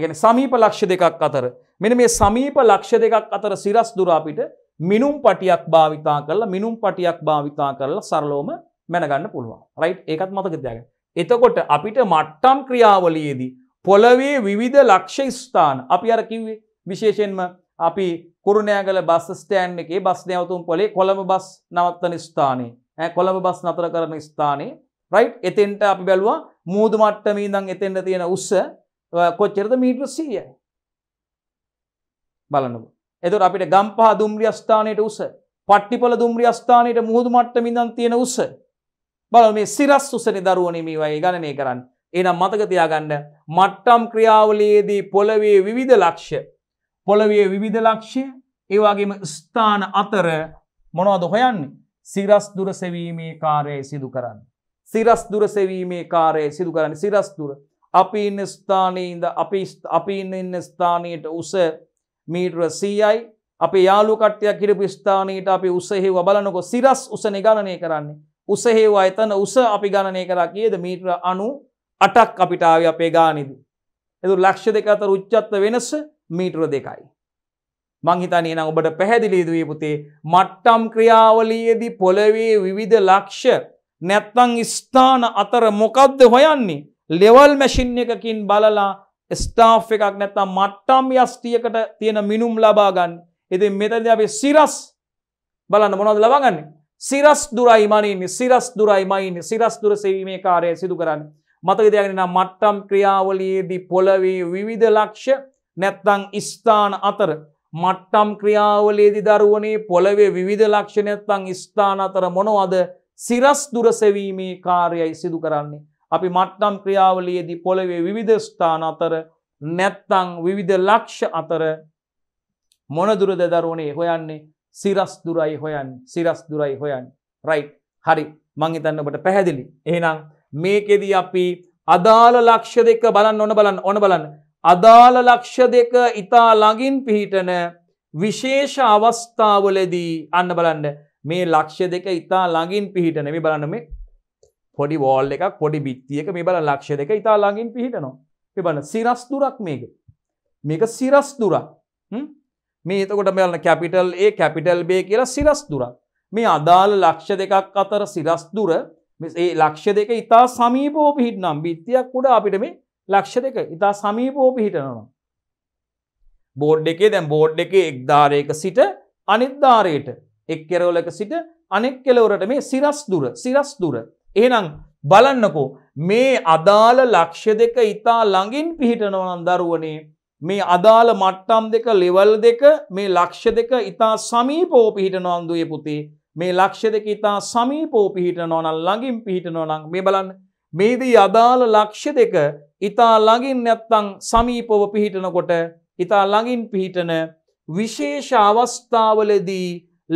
එකන සමීප ලක්ෂ දෙකක් අතර මෙන මේ සමීප ලක්ෂ දෙකක් අතර සිරස් දුරාපිට මිනුම් පටියක් භාවිතා කරලා මිනුම් පටියක් භාවිතා කරලා සරලෝම මැනගන්න පුළුවන් රයි් ඒකත් මතකදයාගෙන. එතකොට අපිට මට්ටම් ක්‍රියාවලියේදී පොළවේ විවිධ ලක්ෂ ස්ථාන අපි අර කිව්වේ විශේෂෙන්ම අපි කුරුණෑගල බස් ස්ටෑන්් එකේ බස් නැවතුම් පොලේ කොළඹ බස් නවත්තන ස්ථානයේ කොළඹ බස් නතර කරන ස්ථානයේ රයි් එතෙන්ට අපි බැලවා මුූදු මට්ටමී දං එතෙන්ට තියෙන උස්ස කොච්චරද මීට්‍ර සීයයි බලනු. එතුර අපිට ගම්පහ දුම්රිය ස්ථානයට උස පට්ටිපල දුම්රිය අස්ථානයට මුහුදු මට්ටමින්දන් තියෙන උස. බල මේ සිරස් උසන දරුවනමී වයි ගණනය කරන්න. එනම් මතකතියාගන්න මට්ටම් ක්‍රියාවලයේදී පොළවේ විවිධ ලක්ෂ්‍ය. පොළවේ විවිධ ලක්ෂ්‍ය ඒවාගේම ස්ථාන අතර මොනවද හොයන්නේ සිරස් දුරසවීමේ කාරය සිදු කරන්න. සිරස් දුරසවීමේ කාරය සිදු කරන්න සිරස් දුර. අපි ඉන්න ස්ථානීන්ද අපි ඉන්න ස්ථානයට උස මීට්‍ර සීයයි අපේ යාලුකට්ටයක් කිරපු ස්ථානීට අපි උසහෙව බලනකො සිරස් උස නිගණනය කරන්නේ උසහේව අයතන උස අපි ගණනය කරා කියද මීට්‍ර අනු අටක් අපිටාව අපේ ගානිද. එතු ලක්ෂ දෙක අතර උච්චත්ත වෙනස මීට්‍ර දෙකයි. මංහිතනය නම් ඔබට පැහැදිලිදුවේ පුතේ මට්ටම් ක්‍රියාවලියේදී පොළවේ විවිධ ලක්ෂ නැත්තං ස්ථාන අතර මොකක්ද හොයන්නේ ලෙවල් මැසින් එකකින් බලලා ස්ටාෆ් එකක් නැත්තම් මට්ටම් යස්ටියකට තියෙන මිනුම් ලබා ගන්න. ඉතින් මෙතනදී අපි සිරස් බලන්න මොනවද ලබා ගන්නෙ? සිරස් දුරයි මනින්නේ. සිරස් දුරයි මනින්නේ. සිරස් දුර සෙවීමේ කාර්යය සිදු කරන්නේ. මතක තියාගන්න නම් මට්ටම් ක්‍රියාවලියේදී පොළවේ විවිධ ලක්ෂ්‍ය නැත්තම් ස්ථාන අතර මට්ටම් ක්‍රියාවලේදි දරුවනේ පොළවේ විවිධ ලක්ෂණයත්තන් ස්ථාන අතර මොනවද සිරස් දුරසවීමේ කාර්යයි සිදු කරන්නේ. අපි මට්ටම් ක්‍රියාවලියේදී පොළවේ විවිධ ස්ථාන අතර නැත්තං විවිධ ලක්ෂ අතර මොනදුරද දරුවනේ හොයන්නේ සිරස් දුරයි හොයන් සිරස් දුරයි හොයන් රයි් හරි මංහිතන්නට පැහැදිලි. එහෙනම් මේකෙදී අපි අදාළ ලක්ෂ දෙක බලන්න ඕන බලන්න ඕන බලන්න අදාළ ලක්ෂ දෙක ඉතා ළඟින් පිහිටන විශේෂ අවස්ථාවලදී අන්න බලන්න මේ ලක්ෂ දෙක ඉතා ළඟින් පිහිටන මේ බලන්න මේ පොඩි වෝල් එක පොඩි බිත්තියක මේ බල ලක්ෂ දෙක ඉතා ලාගින් පිහිටනවා පිබල සිරස් දුරක් මේක මේක සිරස් දුරක් මේ එතකොට මෙලන කැපිටල් ඒ කැපිටල් බේ කියලා සිරස් දුරක් මේ අදාළ ලක්ෂ දෙකක් අතර සිරස් දුර ඒ ලක්ෂ දෙක ඉතා සමීපෝ පිහිටනම් බිත්තියක් කුඩ අපිට මේ ලක්ෂ දෙක ඉතා සමීපෝ පිහිටනවා බෝඩ් එකේ දැම් බෝඩ් එක එක්ධාරයක සිට අනිත්ධාරයට එක් කෙරවලක සිට අනෙක් කෙලවරට මේ සිරස් දුර සිරස් දුර එහෙනම් බලන්නකෝ මේ අදාළ ලක්ෂ්‍ය දෙක ඉතා ළඟින් පිහිටනවනන් දරුවනේ මේ අදාළ මට්ටම් දෙක ලෙවල් දෙක මේ ලක්ෂ දෙක ඉතා සමීපෝ පිහිටනොන්දුය පුතේ මේ ලක්ෂ දෙක ඉතා සමීපෝ පිහිටනොනන් ළඟින් පිහිටනොනං මේ බලන්න මේදී අදාළ ලක්ෂ දෙක ඉතා ළඟින් නැත්තං සමීපව පිහිටනකොට ඉතා ළඟින් පිහිටන විශේෂ අවස්ථාවලදී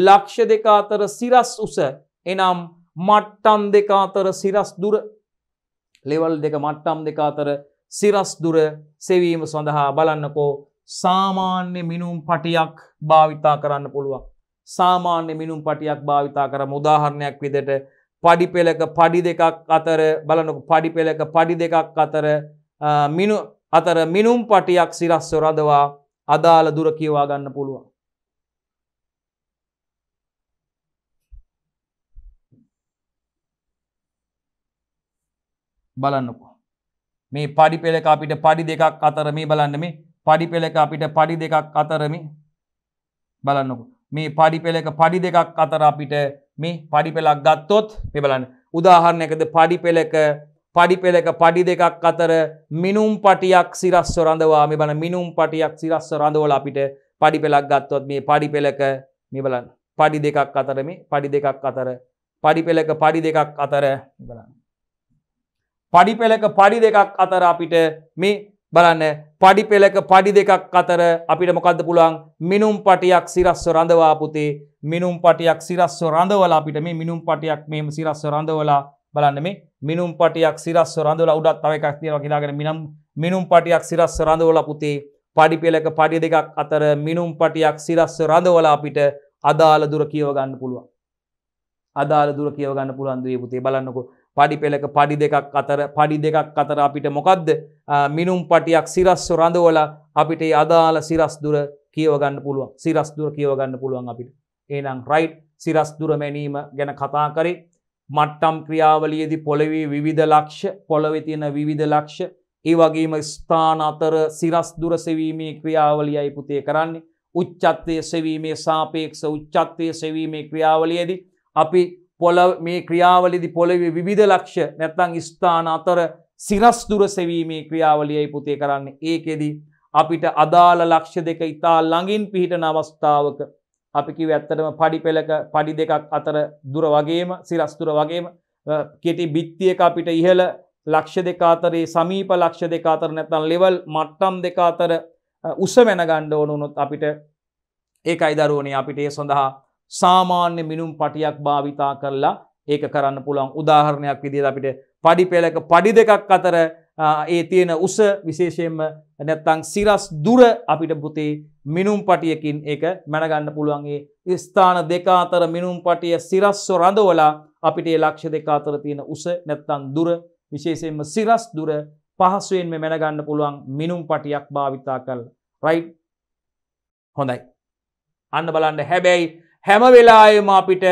ලක්ෂ දෙක අතර සිරස් උස එනම් මට්ටම් දෙක අතර සිරස් දුර ලෙවල් දෙක මට්ටම් දෙක අතර සිරස් දුර සෙවීම සඳහා බලන්නකෝ සාමාන්‍ය මිනුම් පටියක් භාවිතා කරන්න පුළුවන් සාමාන්‍ය මිනුම් පටියක් භාවිතා කරම උදාහරණයක් විදට පඩි පෙළක පඩි දෙකක් අතර බලනක පඩි පෙළක පඩි දෙකක් අතර මිනු අතර මිනුම් පටියක් සිරස්ව රදවා අදාළ දුර කියවා ගන්න පුළුවන් බලන්නකෝ. මේ පඩි පෙළක අපිට පඩි දෙකක් අතර මේ බලන්න මේ පඩි පෙළක අපිට පඩි දෙකක් අතරමි බලන්නකෝ. මේ පඩි පෙළක පඩි දෙකක් අතර අපිට මේ පඩි පෙළක් ගත්තොත් මේ බලන්න. උදාහරණයකද පඩි පෙළක පඩි පෙළක පඩි දෙකක් අතර මිනුම් පටියක් සිරස්ව රඳවා මේ බලන්න මිනුම් පටියක් සිරස්ව රඳවලා අපිට පඩි පෙළක් ගත්තොත් මේ පඩි පෙළක මේ බලන්න. පඩි දෙකක් අතර මේ පඩි දෙකක් අතර පඩි පෙළක පඩි දෙකක් අතර බලන්න. පඩි පෙළක පඩි දෙකක් අතර අපිට මේ බලන්න පඩි පෙළක පඩි දෙකක් අතර අපිට මොකක්ද පුළුවන් මිනුම් පටියක් සිරස්ව රඳවාපුතේ මිනුම් පටියක් සිරස්ව රඳවලා අපිට මේ මිනුම් පටියක් මෙම සිරස්ව රඳවලා බලන්න මේ මිනුම් පටියක් සිරස්ව රඳවලා උඩත් තව එකක් තියෙනවා කියලාගෙන මිනම් මිනුම් පටියක් සිරස්ව රඳවලා පුතේ පඩි පෙළක පඩි දෙකක් අතර මිනුම් පටියක් සිරස්ව රඳවලා අපිට අදාළ දුර කියව ගන්න පුළුවන් අදාළ දුර කියව ගන්න පුළුවන් දුවේ පුතේ බලන්නකෝ පඩි පෙළක පඩි දෙකක් අතර පඩි දෙකක් අතර අපිට මොකක්ද මිනුම් පටියක් සිරස්ස රඳවල අපිට අදාළ සිරස්දුර කියවගන්න පුළුවන් සිරස්දුර කියවගන්න පුළුවන් අපිට. ඒනම් රයිට් සිරස්දුර මැනීම ගැන කතා කරේ මට්ටම් ක්‍රියාවලියදි පොළොවී විවිධ ලක්ෂ පොළොවෙතියෙන විවිධ ලක්ෂ ඒ වගේම ස්ථාන අතර සිරස්දුර සෙවීමේ ක්‍රියාවලියයි පුතේ කරන්නේ උච්චත්තය සෙවීමේ සාපේක්ෂ උච්චත්තය සෙවීමේ ක්‍රියාවලියදී අපි පොල මේ ක්‍රියාවලිදි පොළවේ විධ ලක්ෂ නැත්තං ස්ථාන අතර සිරස්දුර සෙවීමේ ක්‍රියාවලියයි පුතේ කරන්න ඒකෙදී අපිට අදාළ ලක්ෂ දෙක ඉතා ළඟින් පිහිටන අවස්ථාවක අපිකි ඇත්තටම පඩි පෙළක පඩි දෙකක් අතර දුර වගේම සිරස්තුර වගේම කෙටි බිත්තියක අපිට ඉහළ ලක්ෂ දෙක අතරේ සමීප ලක්ෂ දෙක අතර නැත්තන් ලෙවල් මට්ටම් දෙක අතර උස වෙන ගණ්ඩ ඕනුනොත් අපිට ඒකයි දරුවනේ අපිට ඒ සඳහා සාමාන්‍ය මිනුම් පටියක් භාවිතා කරලා ඒක කරන්න පුළුවන් උදාහරණයක් විදිහට අපිට පඩි පෙළක පඩි දෙකක් අතර ඒ තියෙන උස විශේෂයෙන්ම නැත්තං සිරස් දුර අපිට පුතේ මිනුම් පටියකින් ඒක මැනගන්න පුළුවන් ඒ ස්ථාන දෙක අතර මිනුම් පටිය සිරස්ව රඳවලා අපිට ඒ ලක්ෂ දෙක අතර තියෙන උස නැත්තං දුර විශේෂයෙන්ම සිරස් දුර පහසුවෙන්ම මැනගන්න පුළුවන් මිනුම් පටියක් භාවිතා කල් රයි් හොඳයි අන්න බලන්න හැබැයි හැම වෙලායම අපිට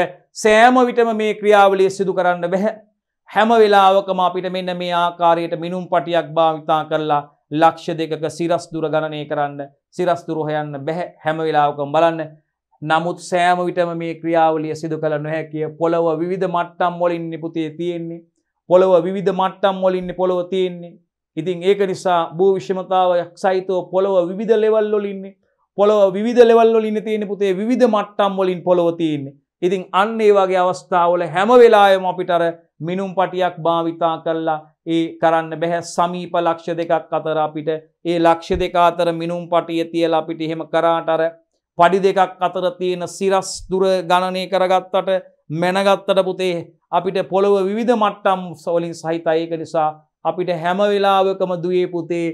සෑම විටම මේ ක්‍රියාවලිය සිදු කරන්න බැහැ. හැම වෙලාවකම අපිට මෙන්න මේ ආකාරයට මිනුම් පටියක් භාවිතා කරලා ලක්ෂ දෙකක සිරස්දුර ගණනය කරන්න සිරස්තුරහොයන්න බැහැ හැම වෙලාවකම් බලන්න නමුත් සෑම විටම මේ ක්‍රියාවලිය සිදු කළ නොහැකිය පොළොව විධ මට්ටම් මොලින් නිපුතේ තියෙන්නේ පොළොව විධ මට්ටම් මොලින්න පොළොව තියෙන්නේ ඉතින් ඒක නිසා භූවිෂමතාවයක් සහිතව පොළොව විධ ලෙවල්ලොලින්නේ පොළොව විධ ලෙවල්ලින් තියෙන පුතේ විධ මට්ටම් වලින් පොළොවතියන්නේ ඉතින් අන්න ඒ වගේ අවස්ථාවල හැම වෙලායම අපිටර මිනුම් පටියක් භාවිතා කල්ලා ඒ කරන්න බැහැ සමීප ලක්ෂ දෙකක් අතර අපිට ඒ ලක්ෂ දෙක අතර මිනුම් පටිය තියලා අපිට එහෙම කරාටර පඩි දෙකක් අතර තියෙන සිරස් දුර ගණනය කරගත්තට මැනගත්තට පුතේ අපිට පොළොව විධ මට්ටම් සෝලින් සහිතයක නිසා අපිට හැම වෙලාවකම දුවේ පුතේ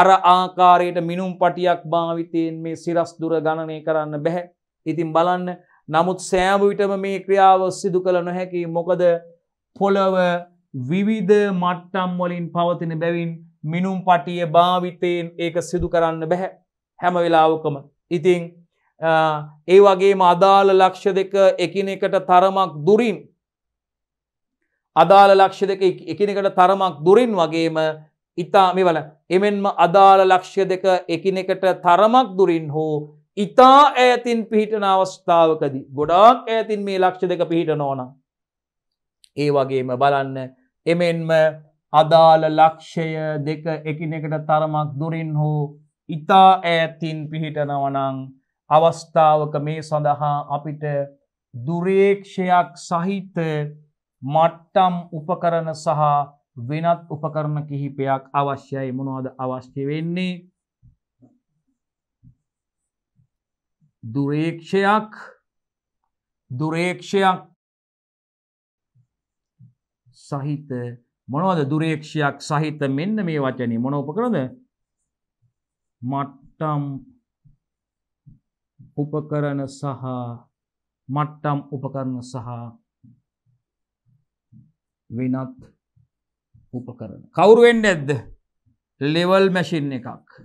අර ආකාරයට මිනුම් පටියක් භාවිතයෙන් මේ සිරස් දුර ගණනය කරන්න බැහැ. ඉතින් බලන්න නමුත් සෑමවිටම මේ ක්‍රියාව සිදු කළ නොහැකි මොකද පොළව විවිධ මට්ටම් වලින් පවතින බැවින් මිනුම් පටිය භාවිතයෙන් ඒක සිදු කරන්න බැහැ හැම වෙලාවකම. ඉතිං ඒ වගේම අදාළ ලක්ෂ දෙක එකිනෙකට තරමක් දුරින් අදාළ ලක්ෂ දෙක එකිනෙකට තරමක් දුරින් වගේම ඉතා මේ වල එමෙන්ම අදාළ ලක්ෂ්‍ය දෙක එකිනෙකට තරමක් දුරින් හෝ ඉතා ඇතින් පිහිටන අවස්ථාවකදී ගොඩාක් ඇතින් මේ ලක්ෂ දෙක පිහිට නෝනම්. ඒ වගේම බලන්න එමෙන්ම අදාළ ලක්ෂය දෙක එකිනෙකට තරමක් දුරින් හෝ ඉතා ඇතින් පිහිටනවනං අවස්ථාවක මේ සඳහා අපිට දුරේක්ෂයක් සහිත මට්ටම් උපකරන සහ වෙනත් උපකරණ කිහිපයක් අවශ්‍යයි මොනවද අවශ්‍ය වෙන්නේ දුරේක්ෂයක් දුරේක්ෂයක් සහිත මොනවද දුරේක්ෂයක් සහිත මෙන්න මේ වචනේ මොන උපකරණද මට්ටම් උපකරණ සහ මට්ටම් උපකරණ සහ වෙනත් උපකරන කවුරුවෙන්ඩ ඇද්ද ලෙවල් මැසින් එකක්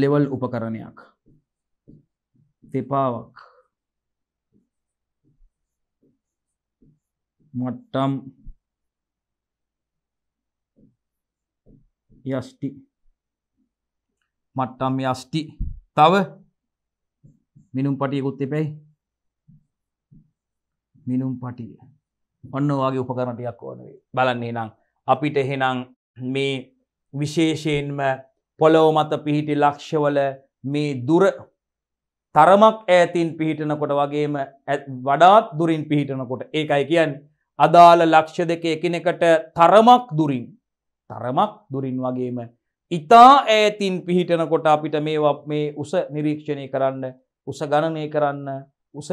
ලෙවල් උපකරණයක් තෙපාවක් මට්ටම් යෂ්ටි මට්ටම් යෂ්ටි තව මිනුම් පටියකුත් එපැයි මිනුම් පටිය ඔන්න වගේ උපකරණටයක් ඕනේ බලන්නේ නම් අපිට එහෙනම් මේ විශේෂයෙන්ම පොලොව මත පිහිටි ලක්ෂවල මේ දුර තරමක් ඇතින් පිහිටනකොට වගේම වඩාත් දුරින් පිහිටනකොට ඒකයි කියන් අදාළ ලක්ෂ දෙක එකනෙකට තරමක් දුරින් තරමක් දුරින් වගේම ඉතා ඇතින් පිහිටනකොට අපිට මේ මේ උස නිරීක්ෂණය කරන්න උස ගණනය කරන්න උස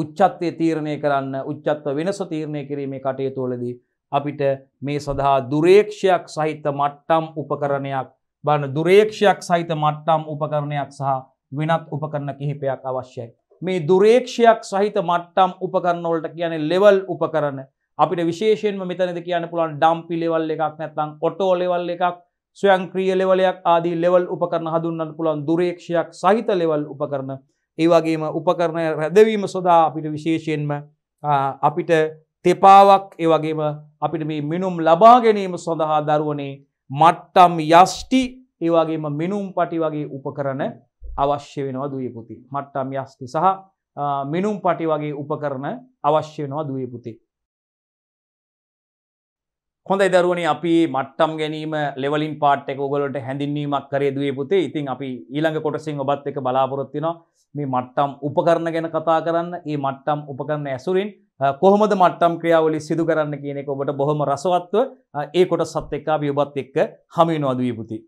උච්චත්වය තීරණය කරන්න උච්චත්ව වෙනස තීරණය කිරීමේ කටයතුවලදී අපිට මේ සඳහා දුරේක්ෂයක් සහිත මට්ටම් උපකරණයක් බන්න දුරේක්ෂයක් සහිත මට්ටම් උපකරණයක් සහ වෙනත් උපකරණ කිහිපයක් අවශ්‍යයි. මේ දුරේක්ෂයක් සහිත මට්ටම් උපකරණවලට කියන ලෙවල් උපකරන අපිට විශේෂෙන්ම මෙතනද කියන්න පුළුවන් ඩම්පි ලෙවල් එකක් නැත්තං ඔටෝ ලෙවල් එකක් ස්වයංක්‍රිය ලෙවලයක් ආදී ලෙවල් උපකරන හඳුන්වන්න පුළුවන් දුරේක්ෂයක් සහිත ලෙවල් උපකරන ඒ වගේම උපකරණය රැදවීම සොදා අපිට විශේෂයෙන්ම අපිට තෙපාවක් ඒ වගේම අපිට මේ මිනුම් ලබා ගැනීම සඳහා දරුවනේ මට්ටම් යෂ්ටි ඒ වගේම මිනුම් පටි වගේ උපකරන අවශ්‍ය වෙනවා දුවපුති මට්ටම් යස්ති සහ මිනුම් පටි වගේ උපකරන අවශ්‍ය වෙනවා දුවපුති හොඳයි දරුවනි අපි මට්ටම් ගැනීම ලෙවලින් පාට් එක ඔගලට හැඳින්වීමක් කරේ දුවේ පුතේ. ඉතින් අපි ඊළඟ කොටසින් ඔබත් එක්ක බලාපොරොත්තු වෙනවා මේ මට්ටම් උපකරණ ගැන කතා කරන්න. මේ මට්ටම් උපකරණ ඇසුරින් කොහොමද මට්ටම් ක්‍රියාවලිය සිදු කරන්න කියන එක ඔබට බොහොම රසවත්ව ඒ කොටසත් එක්ක අපි ඔබත් එක්ක හමු වෙනවා දුවේ පුතේ.